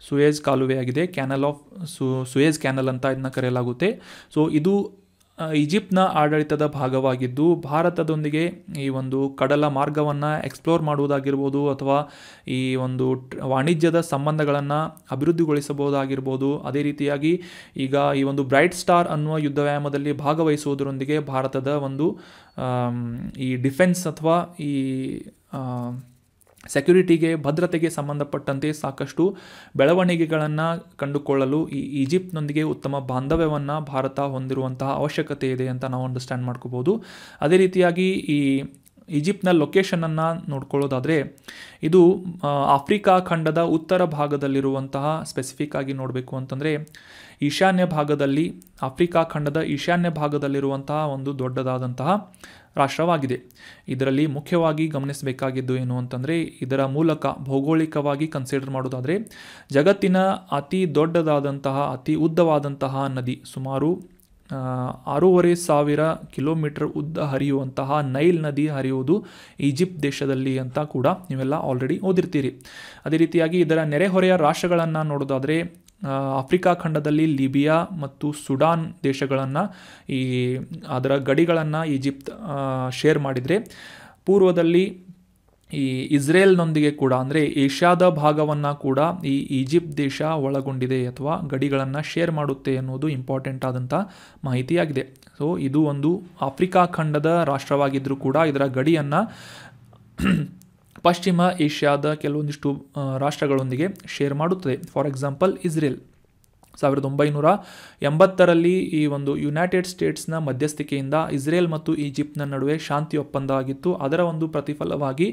ಸುಯೇಜ್ ಕಾಲುವೆಯಾಗಿದೆ ಕ್ಯಾನಲ್ ಆಫ್ ಸು ಸುಯೇಜ್ ಕ್ಯಾನಲ್ ಅಂತ ಇದನ್ನ ಕರೆಯಲಾಗುತ್ತೆ ಸೊ ಇದು ಈಜಿಪ್ಟ್ನ ಆಡಳಿತದ ಭಾಗವಾಗಿದ್ದು ಭಾರತದೊಂದಿಗೆ ಈ ಒಂದು ಕಡಲ ಮಾರ್ಗವನ್ನು ಎಕ್ಸ್ಪ್ಲೋರ್ ಮಾಡುವುದಾಗಿರ್ಬೋದು ಅಥವಾ ಈ ಒಂದು ವಾಣಿಜ್ಯದ ಸಂಬಂಧಗಳನ್ನು ಅಭಿವೃದ್ಧಿಗೊಳಿಸಬಹುದಾಗಿರ್ಬೋದು ಅದೇ ರೀತಿಯಾಗಿ ಈಗ ಈ ಒಂದು ಬ್ರೈಟ್ ಸ್ಟಾರ್ ಅನ್ನುವ ಯುದ್ಧ ವ್ಯಾಯಾಮದಲ್ಲಿ ಭಾಗವಹಿಸುವುದರೊಂದಿಗೆ ಭಾರತದ ಒಂದು ಈ ಡಿಫೆನ್ಸ್ ಅಥವಾ ಈ ಸೆಕ್ಯುರಿಟಿಗೆ ಭದ್ರತೆಗೆ ಸಂಬಂಧಪಟ್ಟಂತೆ ಸಾಕಷ್ಟು ಬೆಳವಣಿಗೆಗಳನ್ನು ಕಂಡುಕೊಳ್ಳಲು ಈ ಈಜಿಪ್ಟ್ನೊಂದಿಗೆ ಉತ್ತಮ ಬಾಂಧವ್ಯವನ್ನು ಭಾರತ ಹೊಂದಿರುವಂತಹ ಅವಶ್ಯಕತೆ ಇದೆ ಅಂತ ನಾವು ಅಂಡರ್ಸ್ಟ್ಯಾಂಡ್ ಮಾಡ್ಕೋಬೋದು ಅದೇ ರೀತಿಯಾಗಿ ಈ ಈಜಿಪ್ಟ್ನ ಲೊಕೇಶನನ್ನು ನೋಡ್ಕೊಳ್ಳೋದಾದರೆ ಇದು ಆಫ್ರಿಕಾ ಖಂಡದ ಉತ್ತರ ಭಾಗದಲ್ಲಿರುವಂತಹ ಸ್ಪೆಸಿಫಿಕ್ ಆಗಿ ನೋಡಬೇಕು ಅಂತಂದರೆ ಈಶಾನ್ಯ ಭಾಗದಲ್ಲಿ ಆಫ್ರಿಕಾ ಖಂಡದ ಈಶಾನ್ಯ ಭಾಗದಲ್ಲಿರುವಂತಹ ಒಂದು ದೊಡ್ಡದಾದಂತಹ ರಾಷ್ಟ್ರವಾಗಿದೆ ಇದರಲ್ಲಿ ಮುಖ್ಯವಾಗಿ ಗಮನಿಸಬೇಕಾಗಿದ್ದು ಏನು ಅಂತಂದರೆ ಇದರ ಮೂಲಕ ಭೌಗೋಳಿಕವಾಗಿ ಕನ್ಸಿಡರ್ ಮಾಡೋದಾದರೆ ಜಗತ್ತಿನ ಅತಿ ದೊಡ್ಡದಾದಂತಹ ಅತಿ ಉದ್ದವಾದಂತಹ ನದಿ ಸುಮಾರು ಆರೂವರೆ ಸಾವಿರ ಕಿಲೋಮೀಟರ್ ಉದ್ದ ಹರಿಯುವಂತಹ ನೈಲ್ ನದಿ ಹರಿಯುವುದು ಈಜಿಪ್ಟ್ ದೇಶದಲ್ಲಿ ಅಂತ ಕೂಡ ನೀವೆಲ್ಲ ಆಲ್ರೆಡಿ ಓದಿರ್ತೀರಿ ಅದೇ ರೀತಿಯಾಗಿ ಇದರ ನೆರೆಹೊರೆಯ ರಾಷ್ಟ್ರಗಳನ್ನು ನೋಡೋದಾದರೆ ಆಫ್ರಿಕಾ ಖಂಡದಲ್ಲಿ ಲಿಬಿಯಾ ಮತ್ತು ಸುಡಾನ್ ದೇಶಗಳನ್ನು ಈ ಅದರ ಗಡಿಗಳನ್ನು ಈಜಿಪ್ತ್ ಶೇರ್ ಮಾಡಿದರೆ ಪೂರ್ವದಲ್ಲಿ ಈ ಇಸ್ರೇಲ್ನೊಂದಿಗೆ ಕೂಡ ಅಂದರೆ ಏಷ್ಯಾದ ಭಾಗವನ್ನು ಕೂಡ ಈ ಈಜಿಪ್ಟ್ ದೇಶ ಒಳಗೊಂಡಿದೆ ಅಥವಾ ಗಡಿಗಳನ್ನು ಶೇರ್ ಮಾಡುತ್ತೆ ಅನ್ನೋದು ಇಂಪಾರ್ಟೆಂಟ್ ಆದಂಥ ಮಾಹಿತಿಯಾಗಿದೆ ಸೊ ಇದು ಒಂದು ಆಫ್ರಿಕಾ ಖಂಡದ ರಾಷ್ಟ್ರವಾಗಿದ್ದರೂ ಕೂಡ ಇದರ ಗಡಿಯನ್ನು ಪಶ್ಚಿಮ ಏಷ್ಯಾದ ಕೆಲವೊಂದಿಷ್ಟು ರಾಷ್ಟ್ರಗಳೊಂದಿಗೆ ಶೇರ್ ಮಾಡುತ್ತದೆ ಫಾರ್ ಎಕ್ಸಾಂಪಲ್ ಇಸ್ರೇಲ್ ಸಾವಿರದ ಒಂಬೈನೂರ ಎಂಬತ್ತರಲ್ಲಿ ಈ ಒಂದು ಯುನೈಟೆಡ್ ಸ್ಟೇಟ್ಸ್ನ ಮಧ್ಯಸ್ಥಿಕೆಯಿಂದ ಇಸ್ರೇಲ್ ಮತ್ತು ಈಜಿಪ್ಟ್ನ ನಡುವೆ ಶಾಂತಿ ಒಪ್ಪಂದ ಆಗಿತ್ತು ಅದರ ಒಂದು ಪ್ರತಿಫಲವಾಗಿ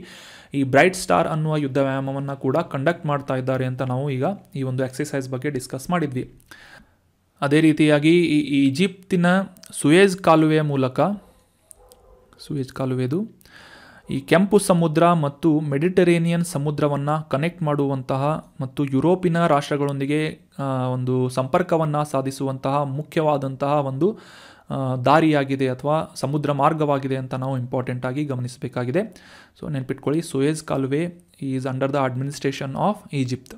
ಈ ಬ್ರೈಟ್ ಸ್ಟಾರ್ ಅನ್ನುವ ಯುದ್ಧ ವ್ಯಾಯಾಮವನ್ನು ಕೂಡ ಕಂಡಕ್ಟ್ ಮಾಡ್ತಾ ಇದ್ದಾರೆ ಅಂತ ನಾವು ಈಗ ಈ ಒಂದು ಎಕ್ಸಸೈಸ್ ಬಗ್ಗೆ ಡಿಸ್ಕಸ್ ಮಾಡಿದ್ವಿ ಅದೇ ರೀತಿಯಾಗಿ ಈ ಈಜಿಪ್ತಿನ ಸುಯೇಜ್ ಕಾಲುವೆಯ ಮೂಲಕ ಸುಯೇಜ್ ಕಾಲುವೆದು ಈ ಕೆಂಪು ಸಮುದ್ರ ಮತ್ತು ಮೆಡಿಟರೇನಿಯನ್ ಸಮುದ್ರವನ್ನು ಕನೆಕ್ಟ್ ಮಾಡುವಂತಹ ಮತ್ತು ಯುರೋಪಿನ ರಾಷ್ಟ್ರಗಳೊಂದಿಗೆ ಒಂದು ಸಂಪರ್ಕವನ್ನು ಸಾಧಿಸುವಂತಹ ಮುಖ್ಯವಾದಂತಹ ಒಂದು ದಾರಿಯಾಗಿದೆ ಅಥವಾ ಸಮುದ್ರ ಮಾರ್ಗವಾಗಿದೆ ಅಂತ ನಾವು ಇಂಪಾರ್ಟೆಂಟಾಗಿ ಗಮನಿಸಬೇಕಾಗಿದೆ ಸೊ ನೆನ್ಪಿಟ್ಕೊಳ್ಳಿ ಸುಯೇಜ್ ಕಾಲುವೆ is under the administration of Egypt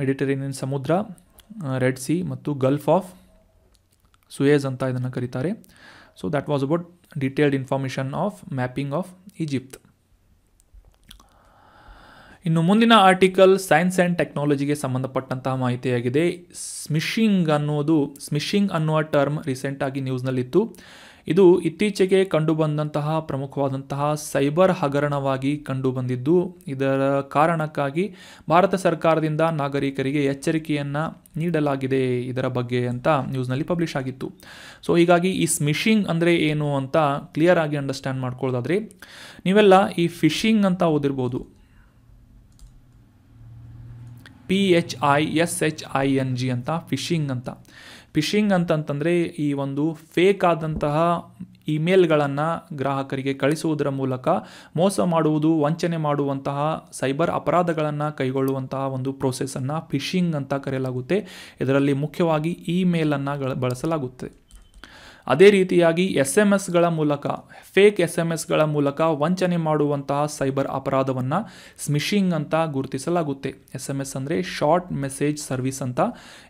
Mediterranean ಸಮುದ್ರ ರೆಡ್ ಸಿ ಮತ್ತು ಗಲ್ಫ್ ಆಫ್ ಸುಯೇಜ್ ಅಂತ ಇದನ್ನು ಕರೀತಾರೆ so that was about detailed information of mapping of Egypt ಇನ್ನು ಮುಂದಿನ ಆರ್ಟಿಕಲ್ ಸೈನ್ಸ್ ಆ್ಯಂಡ್ ಟೆಕ್ನಾಲಜಿಗೆ ಸಂಬಂಧಪಟ್ಟಂತಹ ಮಾಹಿತಿಯಾಗಿದೆ ಸ್ಮಿಶಿಂಗ್ ಅನ್ನೋದು ಸ್ಮಿಶಿಂಗ್ ಅನ್ನುವ ಟರ್ಮ್ ರೀಸೆಂಟ್ ರೀಸೆಂಟಾಗಿ ನ್ಯೂಸ್ನಲ್ಲಿತ್ತು ಇದು ಇತ್ತೀಚೆಗೆ ಕಂಡುಬಂದಂತಹ ಪ್ರಮುಖವಾದಂತಹ ಸೈಬರ್ ಹಗರಣವಾಗಿ ಕಂಡುಬಂದಿದ್ದು ಇದರ ಕಾರಣಕ್ಕಾಗಿ ಭಾರತ ಸರ್ಕಾರದಿಂದ ನಾಗರಿಕರಿಗೆ ಎಚ್ಚರಿಕೆಯನ್ನು ನೀಡಲಾಗಿದೆ ಇದರ ಬಗ್ಗೆ ಅಂತ ನ್ಯೂಸ್ನಲ್ಲಿ ಪಬ್ಲಿಷ್ ಆಗಿತ್ತು ಸೊ ಹೀಗಾಗಿ ಈ ಸ್ಮಿಶಿಂಗ್ ಅಂದರೆ ಏನು ಅಂತ ಕ್ಲಿಯರ್ ಆಗಿ ಅಂಡರ್ಸ್ಟ್ಯಾಂಡ್ ಮಾಡ್ಕೊಳ್ಳೋದಾದ್ರೆ ನೀವೆಲ್ಲ ಈ ಫಿಶಿಂಗ್ ಅಂತ ಓದಿರ್ಬೋದು P H I S H I N G ಅಂತ ಫಿಶಿಂಗ್ ಅಂತ ಫಿಶಿಂಗ್ ಅಂತಂತಂದರೆ ಈ ಒಂದು ಫೇಕ್ ಆದಂತಹ ಇಮೇಲ್ಗಳನ್ನು ಗ್ರಾಹಕರಿಗೆ ಕಳಿಸುವುದರ ಮೂಲಕ ಮೋಸ ಮಾಡುವುದು ವಂಚನೆ ಮಾಡುವಂತಹ ಸೈಬರ್ ಅಪರಾಧಗಳನ್ನು ಕೈಗೊಳ್ಳುವಂತಹ ಒಂದು ಪ್ರೊಸೆಸನ್ನು ಫಿಶಿಂಗ್ ಅಂತ ಕರೆಯಲಾಗುತ್ತೆ ಇದರಲ್ಲಿ ಮುಖ್ಯವಾಗಿ ಇಮೇಲನ್ನು ಬಳಸಲಾಗುತ್ತೆ ಅದೇ ರೀತಿಯಾಗಿ ಎಸ್ ಎಮ್ ಎಸ್ಗಳ ಮೂಲಕ ಫೇಕ್ ಎಸ್ ಎಮ್ ಎಸ್ಗಳ ಮೂಲಕ ವಂಚನೆ ಮಾಡುವಂತಹ ಸೈಬರ್ ಅಪರಾಧವನ್ನು ಸ್ಮಿಶಿಂಗ್ ಅಂತ ಗುರುತಿಸಲಾಗುತ್ತೆ ಎಸ್ ಎಮ್ ಎಸ್ ಅಂದರೆ ಶಾರ್ಟ್ ಮೆಸೇಜ್ ಸರ್ವಿಸ್ ಅಂತ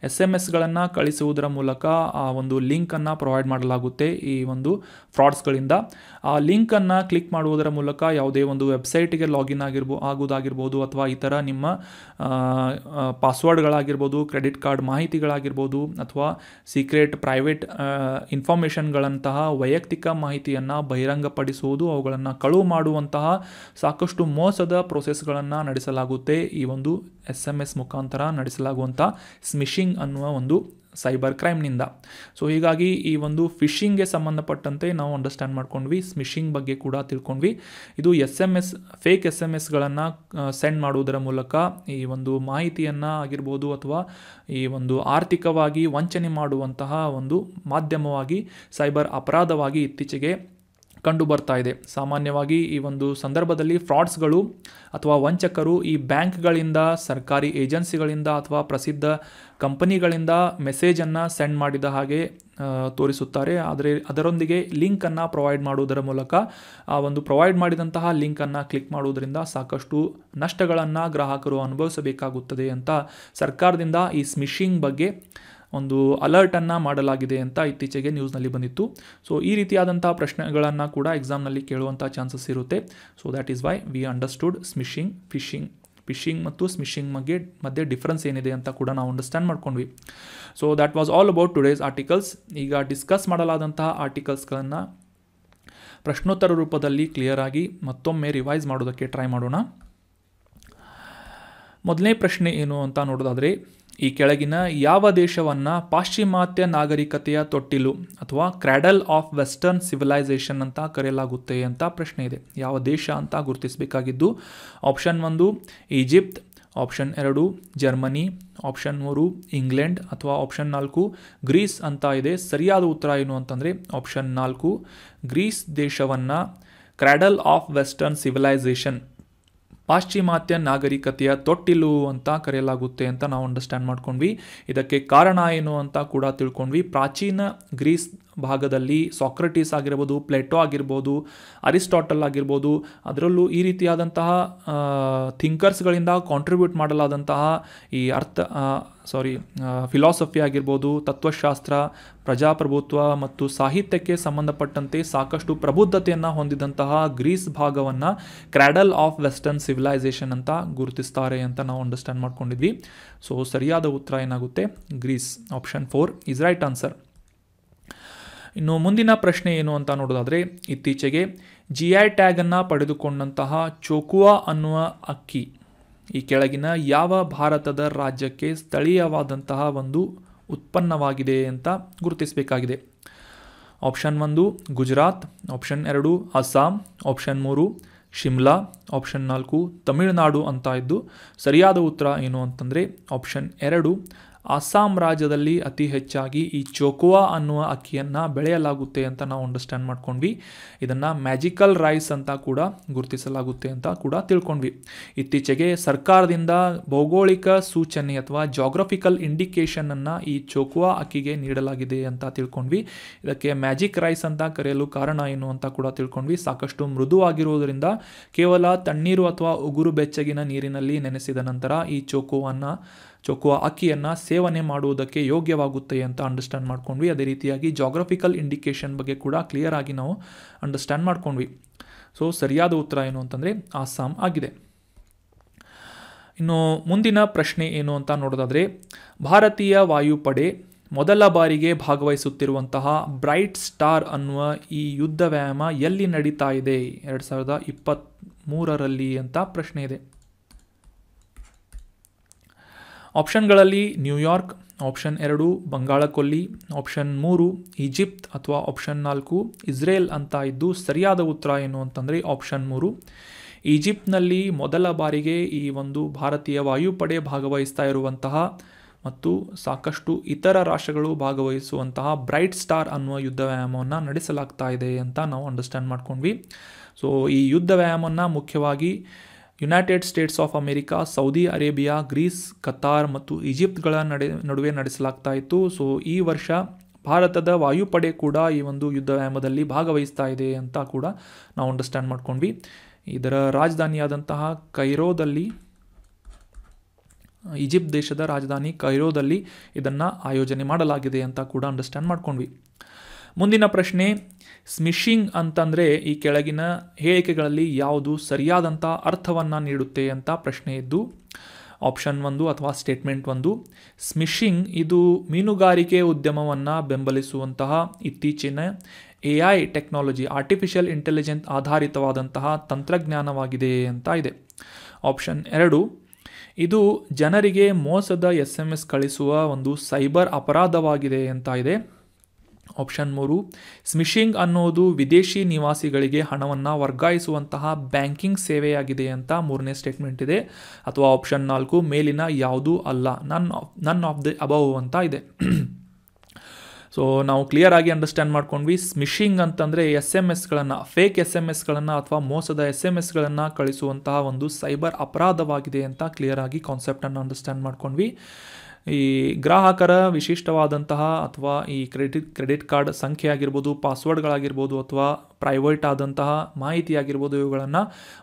ಎಸ್ ಎಮ್ ಎಸ್ಗಳನ್ನು ಕಳಿಸುವುದರ ಮೂಲಕ ಆ ಒಂದು ಲಿಂಕನ್ನು ಪ್ರೊವೈಡ್ ಮಾಡಲಾಗುತ್ತೆ ಈ ಒಂದು ಫ್ರಾಡ್ಸ್ಗಳಿಂದ ಆ ಲಿಂಕನ್ನು ಕ್ಲಿಕ್ ಮಾಡುವುದರ ಮೂಲಕ ಯಾವುದೇ ಒಂದು ವೆಬ್ಸೈಟ್ಗೆ ಲಾಗಿನ್ ಆಗಿರ್ಬೋ ಆಗೋದಾಗಿರ್ಬೋದು ಅಥವಾ ಈ ಥರ ನಿಮ್ಮ ಪಾಸ್ವರ್ಡ್ಗಳಾಗಿರ್ಬೋದು ಕ್ರೆಡಿಟ್ ಕಾರ್ಡ್ ಮಾಹಿತಿಗಳಾಗಿರ್ಬೋದು ಅಥವಾ ಸೀಕ್ರೆಟ್ ಪ್ರೈವೇಟ್ ಇನ್ಫಾರ್ಮೇಷನ್ ಕಾರ್ಪೊರೇಷನ್ಗಳಂತಹ ವೈಯಕ್ತಿಕ ಮಾಹಿತಿಯನ್ನು ಬಹಿರಂಗಪಡಿಸುವುದು ಅವುಗಳನ್ನು ಕಳುವು ಮಾಡುವಂತಹ ಸಾಕಷ್ಟು ಮೋಸದ ಪ್ರೊಸೆಸ್ಗಳನ್ನು ನಡೆಸಲಾಗುತ್ತೆ ಈ ಒಂದು ಎಸ್ ಎಮ್ ಎಸ್ ಮುಖಾಂತರ ನಡೆಸಲಾಗುವಂಥ ಸ್ಮಿಶಿಂಗ್ ಅನ್ನುವ ಒಂದು ಸೈಬರ್ ಕ್ರೈಮ್ನಿಂದ ಸೊ ಹೀಗಾಗಿ ಈ ಒಂದು ಫಿಶಿಂಗ್ಗೆ ಸಂಬಂಧಪಟ್ಟಂತೆ ನಾವು ಅಂಡರ್ಸ್ಟ್ಯಾಂಡ್ ಮಾಡ್ಕೊಂಡ್ವಿ ಸ್ಮಿಶಿಂಗ್ ಬಗ್ಗೆ ಕೂಡ ತಿಳ್ಕೊಂಡ್ವಿ ಇದು S M S fake S M ಎಸ್ಗಳನ್ನು ಸೆಂಡ್ ಮಾಡುವುದರ ಮೂಲಕ ಈ ಒಂದು ಮಾಹಿತಿಯನ್ನು ಆಗಿರ್ಬೋದು ಅಥವಾ ಈ ಒಂದು ಆರ್ಥಿಕವಾಗಿ ವಂಚನೆ ಮಾಡುವಂತಹ ಒಂದು ಮಾಧ್ಯಮವಾಗಿ ಸೈಬರ್ ಅಪರಾಧವಾಗಿ ಇತ್ತೀಚೆಗೆ ಕಂಡು ಬರ್ತಾ ಇದೆ ಸಾಮಾನ್ಯವಾಗಿ ಈ ಒಂದು ಸಂದರ್ಭದಲ್ಲಿ ಫ್ರಾಡ್ಸ್ಗಳು ಅಥವಾ ವಂಚಕರು ಈ ಬ್ಯಾಂಕ್ಗಳಿಂದ ಸರ್ಕಾರಿ ಏಜೆನ್ಸಿಗಳಿಂದ ಅಥವಾ ಪ್ರಸಿದ್ಧ ಕಂಪನಿಗಳಿಂದ ಮೆಸೇಜನ್ನು ಸೆಂಡ್ ಮಾಡಿದ ಹಾಗೆ ತೋರಿಸುತ್ತಾರೆ ಆದರೆ ಅದರೊಂದಿಗೆ ಲಿಂಕನ್ನು ಪ್ರೊವೈಡ್ ಮಾಡುವುದರ ಮೂಲಕ ಆ ಒಂದು ಪ್ರೊವೈಡ್ ಮಾಡಿದಂತಹ ಲಿಂಕನ್ನು ಕ್ಲಿಕ್ ಮಾಡುವುದರಿಂದ ಸಾಕಷ್ಟು ನಷ್ಟಗಳನ್ನು ಗ್ರಾಹಕರು ಅನುಭವಿಸಬೇಕಾಗುತ್ತದೆ ಅಂತ ಸರ್ಕಾರದಿಂದ ಈ ಸ್ಮಿಶಿಂಗ್ ಬಗ್ಗೆ ಒಂದು ಅಲರ್ಟನ್ನು ಮಾಡಲಾಗಿದೆ ಅಂತ ಇತ್ತೀಚೆಗೆ ನ್ಯೂಸ್ನಲ್ಲಿ ಬಂದಿತ್ತು ಸೊ ಈ ರೀತಿಯಾದಂಥ ಪ್ರಶ್ನೆಗಳನ್ನು ಕೂಡ ಎಕ್ಸಾಮ್ನಲ್ಲಿ ಕೇಳುವಂಥ ಚಾನ್ಸಸ್ ಇರುತ್ತೆ so that is why we understood smishing phishing phishing ಮತ್ತು ಸ್ಮಿಶಿಂಗ್ ಬಗ್ಗೆ ಮಧ್ಯೆ ಡಿಫ್ರೆನ್ಸ್ ಏನಿದೆ ಅಂತ ಕೂಡ ನಾವು ಅಂಡರ್ಸ್ಟ್ಯಾಂಡ್ ಮಾಡ್ಕೊಂಡ್ವಿ so that was all about today's articles ಈಗ ಡಿಸ್ಕಸ್ ಮಾಡಲಾದಂತಹ ಆರ್ಟಿಕಲ್ಸ್ಗಳನ್ನು ಪ್ರಶ್ನೋತ್ತರ ರೂಪದಲ್ಲಿ ಕ್ಲಿಯರ್ ಆಗಿ ಮತ್ತೊಮ್ಮೆ ರಿವೈಸ್ ಮಾಡೋದಕ್ಕೆ ಟ್ರೈ ಮಾಡೋಣ ಮೊದಲನೇ ಪ್ರಶ್ನೆ ಏನು ಅಂತ ನೋಡೋದಾದರೆ ಈ ಕೆಳಗಿನ ಯಾವ ದೇಶವನ್ನು ಪಾಶ್ಚಿಮಾತ್ಯ ನಾಗರಿಕತೆಯ ತೊಟ್ಟಿಲು ಅಥವಾ ಕ್ರ್ಯಾಡಲ್ ಆಫ್ ವೆಸ್ಟರ್ನ್ ಸಿವಿಲೈಸೇಷನ್ ಅಂತ ಕರೆಯಲಾಗುತ್ತೆ ಅಂತ ಪ್ರಶ್ನೆ ಇದೆ ಯಾವ ದೇಶ ಅಂತ ಗುರುತಿಸಬೇಕಾಗಿದ್ದು ಆಪ್ಷನ್ ಒಂದು ಈಜಿಪ್ತ್ ಆಪ್ಷನ್ ಎರಡು ಜರ್ಮನಿ ಆಪ್ಷನ್ ಮೂರು ಇಂಗ್ಲೆಂಡ್ ಅಥವಾ ಆಪ್ಷನ್ ನಾಲ್ಕು ಗ್ರೀಸ್ ಅಂತ ಇದೆ ಸರಿಯಾದ ಉತ್ತರ ಏನು ಅಂತಂದರೆ ಆಪ್ಷನ್ ನಾಲ್ಕು ಗ್ರೀಸ್ ದೇಶವನ್ನು ಕ್ರ್ಯಾಡಲ್ ಆಫ್ ವೆಸ್ಟರ್ನ್ ಸಿವಿಲೈಸೇಷನ್ ಪಾಶ್ಚಿಮಾತ್ಯ ನಾಗರಿಕತೆಯ ತೊಟ್ಟಿಲು ಅಂತ ಕರೆಯಲಾಗುತ್ತೆ ಅಂತ ನಾವು ಅಂಡರ್ಸ್ಟ್ಯಾಂಡ್ ಮಾಡ್ಕೊಂಡ್ವಿ ಇದಕ್ಕೆ ಕಾರಣ ಏನು ಅಂತ ಕೂಡ ತಿಳ್ಕೊಂಡ್ವಿ ಪ್ರಾಚೀನ ಗ್ರೀಸ್ ಭಾಗದಲ್ಲಿ ಸಾಕ್ರೆಟಿಸ್ ಆಗಿರ್ಬೋದು ಪ್ಲೇಟೋ ಆಗಿರ್ಬೋದು ಅರಿಸ್ಟಾಟಲ್ ಆಗಿರ್ಬೋದು ಅದರಲ್ಲೂ ಈ ರೀತಿಯಾದಂತಹ ಥಿಂಕರ್ಸ್ಗಳಿಂದ ಕಾಂಟ್ರಿಬ್ಯೂಟ್ ಮಾಡಲಾದಂತಹ ಈ ಅರ್ಥ ಸಾರಿ ಫಿಲಾಸಫಿ ಆಗಿರ್ಬೋದು ತತ್ವಶಾಸ್ತ್ರ ಪ್ರಜಾಪ್ರಭುತ್ವ ಮತ್ತು ಸಾಹಿತ್ಯಕ್ಕೆ ಸಂಬಂಧಪಟ್ಟಂತೆ ಸಾಕಷ್ಟು ಪ್ರಬುದ್ಧತೆಯನ್ನು ಹೊಂದಿದಂತಹ ಗ್ರೀಸ್ ಭಾಗವನ್ನು ಕ್ರ್ಯಾಡಲ್ ಆಫ್ ವೆಸ್ಟರ್ನ್ ಸಿವಿಲೈಸೇಷನ್ ಅಂತ ಗುರುತಿಸ್ತಾರೆ ಅಂತ ನಾವು ಅಂಡರ್ಸ್ಟ್ಯಾಂಡ್ ಮಾಡ್ಕೊಂಡಿದ್ವಿ ಸೊ ಸರಿಯಾದ ಉತ್ತರ ಏನಾಗುತ್ತೆ Greece option four is right answer ಇನ್ನು ಮುಂದಿನ ಪ್ರಶ್ನೆ ಏನು ಅಂತ ನೋಡೋದಾದರೆ ಇತ್ತೀಚೆಗೆ ಜಿ ಐ ಟ್ಯಾಗನ್ನು ಪಡೆದುಕೊಂಡಂತಹ ಚೋಕುವಾ ಅನ್ನುವ ಅಕ್ಕಿ ಈ ಕೆಳಗಿನ ಯಾವ ಭಾರತದ ರಾಜ್ಯಕ್ಕೆ ಸ್ಥಳೀಯವಾದಂತಹ ಒಂದು ಉತ್ಪನ್ನವಾಗಿದೆ ಅಂತ ಗುರುತಿಸಬೇಕಾಗಿದೆ ಆಪ್ಷನ್ ಒಂದು ಗುಜರಾತ್ ಆಪ್ಷನ್ ಎರಡು ಅಸ್ಸಾಂ ಆಪ್ಷನ್ ಮೂರು ಶಿಮ್ಲಾ ಆಪ್ಷನ್ ನಾಲ್ಕು ತಮಿಳುನಾಡು ಅಂತ ಇದ್ದು ಸರಿಯಾದ ಉತ್ತರ ಏನು ಅಂತಂದರೆ ಆಪ್ಷನ್ ಎರಡು ಅಸ್ಸಾಂ ರಾಜ್ಯದಲ್ಲಿ ಅತಿ ಹೆಚ್ಚಾಗಿ ಈ ಚೋಕುವಾ ಅನ್ನುವ ಅಕ್ಕಿಯನ್ನು ಬೆಳೆಯಲಾಗುತ್ತೆ ಅಂತ ನಾವು ಅಂಡರ್ಸ್ಟ್ಯಾಂಡ್ ಮಾಡ್ಕೊಂಡ್ವಿ ಇದನ್ನು ಮ್ಯಾಜಿಕಲ್ ರೈಸ್ ಅಂತ ಕೂಡ ಗುರುತಿಸಲಾಗುತ್ತೆ ಅಂತ ಕೂಡ ತಿಳ್ಕೊಂಡ್ವಿ ಇತ್ತೀಚೆಗೆ ಸರ್ಕಾರದಿಂದ ಭೌಗೋಳಿಕ ಸೂಚನೆ ಅಥವಾ ಜಾಗ್ರಫಿಕಲ್ ಇಂಡಿಕೇಷನನ್ನು ಈ ಚೋಕುವಾ ಅಕ್ಕಿಗೆ ನೀಡಲಾಗಿದೆ ಅಂತ ತಿಳ್ಕೊಂಡ್ವಿ ಇದಕ್ಕೆ ಮ್ಯಾಜಿಕ್ ರೈಸ್ ಅಂತ ಕರೆಯಲು ಕಾರಣ ಏನು ಅಂತ ಕೂಡ ತಿಳ್ಕೊಂಡ್ವಿ ಸಾಕಷ್ಟು ಮೃದುವಾಗಿರುವುದರಿಂದ ಕೇವಲ ತಣ್ಣೀರು ಅಥವಾ ಉಗುರು ಬೆಚ್ಚಗಿನ ನೀರಿನಲ್ಲಿ ನೆನೆಸಿದ ನಂತರ ಈ ಚೋಕುವನ್ನು ಚೊಕ್ಕುವ ಅಕ್ಕಿಯನ್ನು ಸೇವನೆ ಮಾಡುವುದಕ್ಕೆ ಯೋಗ್ಯವಾಗುತ್ತೆ ಅಂತ ಅಂಡರ್ಸ್ಟ್ಯಾಂಡ್ ಮಾಡ್ಕೊಂಡ್ವಿ ಅದೇ ರೀತಿಯಾಗಿ ಜೋಗ್ರಫಿಕಲ್ ಇಂಡಿಕೇಶನ್ ಬಗ್ಗೆ ಕೂಡ ಕ್ಲಿಯರ್ ಆಗಿ ನಾವು ಅಂಡರ್ಸ್ಟ್ಯಾಂಡ್ ಮಾಡ್ಕೊಂಡ್ವಿ ಸೊ ಸರಿಯಾದ ಉತ್ತರ ಏನು ಅಂತಂದರೆ ಅಸ್ಸಾಂ ಆಗಿದೆ ಇನ್ನು ಮುಂದಿನ ಪ್ರಶ್ನೆ ಏನು ಅಂತ ನೋಡೋದಾದರೆ ಭಾರತೀಯ ವಾಯುಪಡೆ ಮೊದಲ ಬಾರಿಗೆ ಭಾಗವಹಿಸುತ್ತಿರುವಂತಹ ಬ್ರೈಟ್ ಸ್ಟಾರ್ ಅನ್ನುವ ಈ ಯುದ್ಧ ವ್ಯಾಯಾಮ ಎಲ್ಲಿ ನಡೀತಾ ಇದೆ ಎರಡು ಸಾವಿರದ ಇಪ್ಪತ್ತ್ಮೂರರಲ್ಲಿ ಅಂತ ಪ್ರಶ್ನೆ ಇದೆ ಆಪ್ಷನ್ಗಳಲ್ಲಿ ನ್ಯೂಯಾರ್ಕ್ ಆಪ್ಷನ್ ಎರಡು ಬಂಗಾಳಕೊಲ್ಲಿ ಆಪ್ಷನ್ ಮೂರು ಈಜಿಪ್ಟ್ ಅಥವಾ ಆಪ್ಷನ್ ನಾಲ್ಕು ಇಸ್ರೇಲ್ ಅಂತ ಇದ್ದು ಸರಿಯಾದ ಉತ್ತರ ಏನು ಅಂತಂದರೆ ಆಪ್ಷನ್ ಮೂರು ಈಜಿಪ್ಟ್ನಲ್ಲಿ ಮೊದಲ ಬಾರಿಗೆ ಈ ಒಂದು ಭಾರತೀಯ ವಾಯುಪಡೆ ಭಾಗವಹಿಸ್ತಾ ಇರುವಂತಹ ಮತ್ತು ಸಾಕಷ್ಟು ಇತರ ರಾಷ್ಟ್ರಗಳು ಭಾಗವಹಿಸುವಂತಹ ಬ್ರೈಟ್ ಸ್ಟಾರ್ ಅನ್ನುವ ಯುದ್ಧ ವ್ಯಾಯಾಮವನ್ನು ನಡೆಸಲಾಗ್ತಾ ಇದೆ ಅಂತ ನಾವು ಅಂಡರ್ಸ್ಟ್ಯಾಂಡ್ ಮಾಡ್ಕೊಂಡ್ವಿ ಸೊ ಈ ಯುದ್ಧ ವ್ಯಾಯಾಮವನ್ನು ಮುಖ್ಯವಾಗಿ United States of America Saudi Arabia Greece Qatar ಮತ್ತು ಈಜಿಪ್ಟ್ಗಳ ನಡೆ ನಡುವೆ ನಡೆಸಲಾಗ್ತಾ ಇತ್ತು ಸೊ ಈ ವರ್ಷ ಭಾರತದ ವಾಯುಪಡೆ ಕೂಡ ಈ ಒಂದು ಯುದ್ಧ ವ್ಯಾಯಾಮದಲ್ಲಿ ಭಾಗವಹಿಸ್ತಾ ಇದೆ ಅಂತ ಕೂಡ ನಾವು ಅಂಡರ್ಸ್ಟ್ಯಾಂಡ್ ಮಾಡ್ಕೊಂಡ್ವಿ ಇದರ ರಾಜಧಾನಿಯಾದಂತಹ ಕೈರೋದಲ್ಲಿ ಈಜಿಪ್ಟ್ ದೇಶದ ರಾಜಧಾನಿ ಕೈರೋದಲ್ಲಿ ಇದನ್ನು ಆಯೋಜನೆ ಮಾಡಲಾಗಿದೆ ಅಂತ ಕೂಡ ಅಂಡರ್ಸ್ಟ್ಯಾಂಡ್ ಮಾಡ್ಕೊಂಡ್ವಿ ಮುಂದಿನ ಪ್ರಶ್ನೆ ಸ್ಮಿಶಿಂಗ್ ಅಂತಂದರೆ ಈ ಕೆಳಗಿನ ಹೇಳಿಕೆಗಳಲ್ಲಿ ಯಾವುದು ಸರಿಯಾದಂಥ ಅರ್ಥವನ್ನು ನೀಡುತ್ತೆ ಅಂತ ಪ್ರಶ್ನೆ ಇದ್ದು ಆಪ್ಷನ್ ಒಂದು ಅಥವಾ ಸ್ಟೇಟ್ಮೆಂಟ್ ಒಂದು ಸ್ಮಿಶಿಂಗ್ ಇದು ಮೀನುಗಾರಿಕೆ ಉದ್ಯಮವನ್ನು ಬೆಂಬಲಿಸುವಂತಹ ಇತ್ತೀಚಿನ A I technology artificial intelligence ಆಧಾರಿತವಾದಂತಹ ತಂತ್ರಜ್ಞಾನವಾಗಿದೆ ಅಂತ ಇದೆ ಆಪ್ಷನ್ ಎರಡು ಇದು ಜನರಿಗೆ ಮೋಸದ ಎಸ್ ಎಮ್ ಎಸ್ ಕಳಿಸುವ ಒಂದು ಸೈಬರ್ ಅಪರಾಧವಾಗಿದೆ ಅಂತ ಇದೆ ಆಪ್ಷನ್ ಮೂರು ಸ್ಮಿಶಿಂಗ್ ಅನ್ನೋದು ವಿದೇಶಿ ನಿವಾಸಿಗಳಿಗೆ ಹಣವನ್ನು ವರ್ಗಾಯಿಸುವಂತಹ ಬ್ಯಾಂಕಿಂಗ್ ಸೇವೆಯಾಗಿದೆ ಅಂತ ಮೂರನೇ ಸ್ಟೇಟ್ಮೆಂಟ್ ಇದೆ ಅಥವಾ ಆಪ್ಷನ್ ನಾಲ್ಕು ಮೇಲಿನ ಯಾವುದೂ ಅಲ್ಲ ನನ್ ನನ್ ಆಫ್ ದಿ ಅಬವ್ ಅಂತ ಇದೆ ಸೊ [clears throat] ನಾವು ಕ್ಲಿಯರ್ ಆಗಿ ಅಂಡರ್ಸ್ಟ್ಯಾಂಡ್ ಮಾಡ್ಕೊಂಡ್ವಿ ಸ್ಮಿಶಿಂಗ್ ಅಂತಂದರೆ ಎಸ್ ಎಮ್ ಎಸ್ಗಳನ್ನು ಫೇಕ್ ಎಸ್ ಎಮ್ ಎಸ್ಗಳನ್ನು ಅಥವಾ ಮೋಸದ ಎಸ್ ಎಮ್ ಎಸ್ಗಳನ್ನು ಕಳಿಸುವಂತಹ ಒಂದು ಸೈಬರ್ ಅಪರಾಧವಾಗಿದೆ ಅಂತ ಕ್ಲಿಯರ್ ಆಗಿ ಕಾನ್ಸೆಪ್ಟನ್ನು ಅಂಡರ್ಸ್ಟ್ಯಾಂಡ್ ಮಾಡ್ಕೊಂಡ್ವಿ ಈ ಗ್ರಾಹಕರ ವಿಶಿಷ್ಟವಾದಂತಹ ಅಥವಾ ಈ ಕ್ರೆಡಿಟ್ ಕ್ರೆಡಿಟ್ ಕಾರ್ಡ್ ಸಂಖ್ಯೆ ಆಗಿರ್ಬೋದು ಪಾಸ್ವರ್ಡ್ಗಳಾಗಿರ್ಬೋದು ಅಥವಾ ಪ್ರೈವೇಟ್ ಆದಂತಹ ಮಾಹಿತಿ ಆಗಿರ್ಬೋದು ಇವುಗಳನ್ನು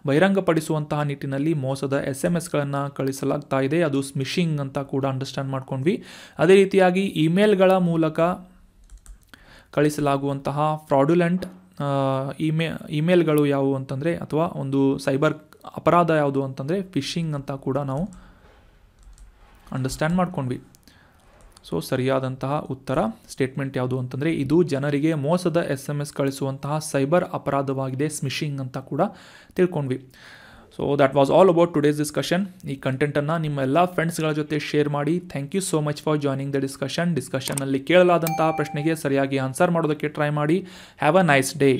ಬಹಿರಂಗಪಡಿಸುವಂತಹ ನಿಟ್ಟಿನಲ್ಲಿ ಮೋಸದ ಎಸ್ ಎಮ್ ಎಸ್ಗಳನ್ನು ಕಳಿಸಲಾಗ್ತಾ ಇದೆ ಅದು ಸ್ಮಿಶಿಂಗ್ ಅಂತ ಕೂಡ ಅಂಡರ್ಸ್ಟ್ಯಾಂಡ್ ಮಾಡ್ಕೊಂಡ್ವಿ ಅದೇ ರೀತಿಯಾಗಿ ಇಮೇಲ್ಗಳ ಮೂಲಕ ಕಳಿಸಲಾಗುವಂತಹ ಫ್ರಾಡುಲೆಂಟ್ ಇಮೇ ಇಮೇಲ್ಗಳು ಯಾವುವು ಅಂತಂದರೆ ಅಥವಾ ಒಂದು ಸೈಬರ್ ಅಪರಾಧ ಯಾವುದು ಅಂತಂದರೆ ಫಿಶಿಂಗ್ ಅಂತ ಕೂಡ ನಾವು ಅಂಡರ್ಸ್ಟ್ಯಾಂಡ್ ಮಾಡ್ಕೊಂಡ್ವಿ ಸೊ ಸರಿಯಾದಂತಹ ಉತ್ತರ ಸ್ಟೇಟ್ಮೆಂಟ್ ಯಾವುದು ಅಂತಂದರೆ ಇದು ಜನರಿಗೆ ಮೋಸದ ಎಸ್ ಎಮ್ ಎಸ್ ಕಳಿಸುವಂತಹ ಸೈಬರ್ ಅಪರಾಧವಾಗಿದೆ ಸ್ಮಿಶಿಂಗ್ ಅಂತ ಕೂಡ ತಿಳ್ಕೊಂಡ್ವಿ so that was all about today's discussion ಈ ಕಂಟೆಂಟನ್ನು ನಿಮ್ಮ ಎಲ್ಲ ಫ್ರೆಂಡ್ಸ್ಗಳ ಜೊತೆ ಶೇರ್ ಮಾಡಿ thank you so much for joining the discussion ಡಿಸ್ಕಷನ್ನಲ್ಲಿ ಕೇಳಲಾದಂತಹ ಪ್ರಶ್ನೆಗೆ ಸರಿಯಾಗಿ ಆನ್ಸರ್ ಮಾಡೋದಕ್ಕೆ ಟ್ರೈ ಮಾಡಿ ಹ್ಯಾವ್ ಅ ನೈಸ್ ಡೇ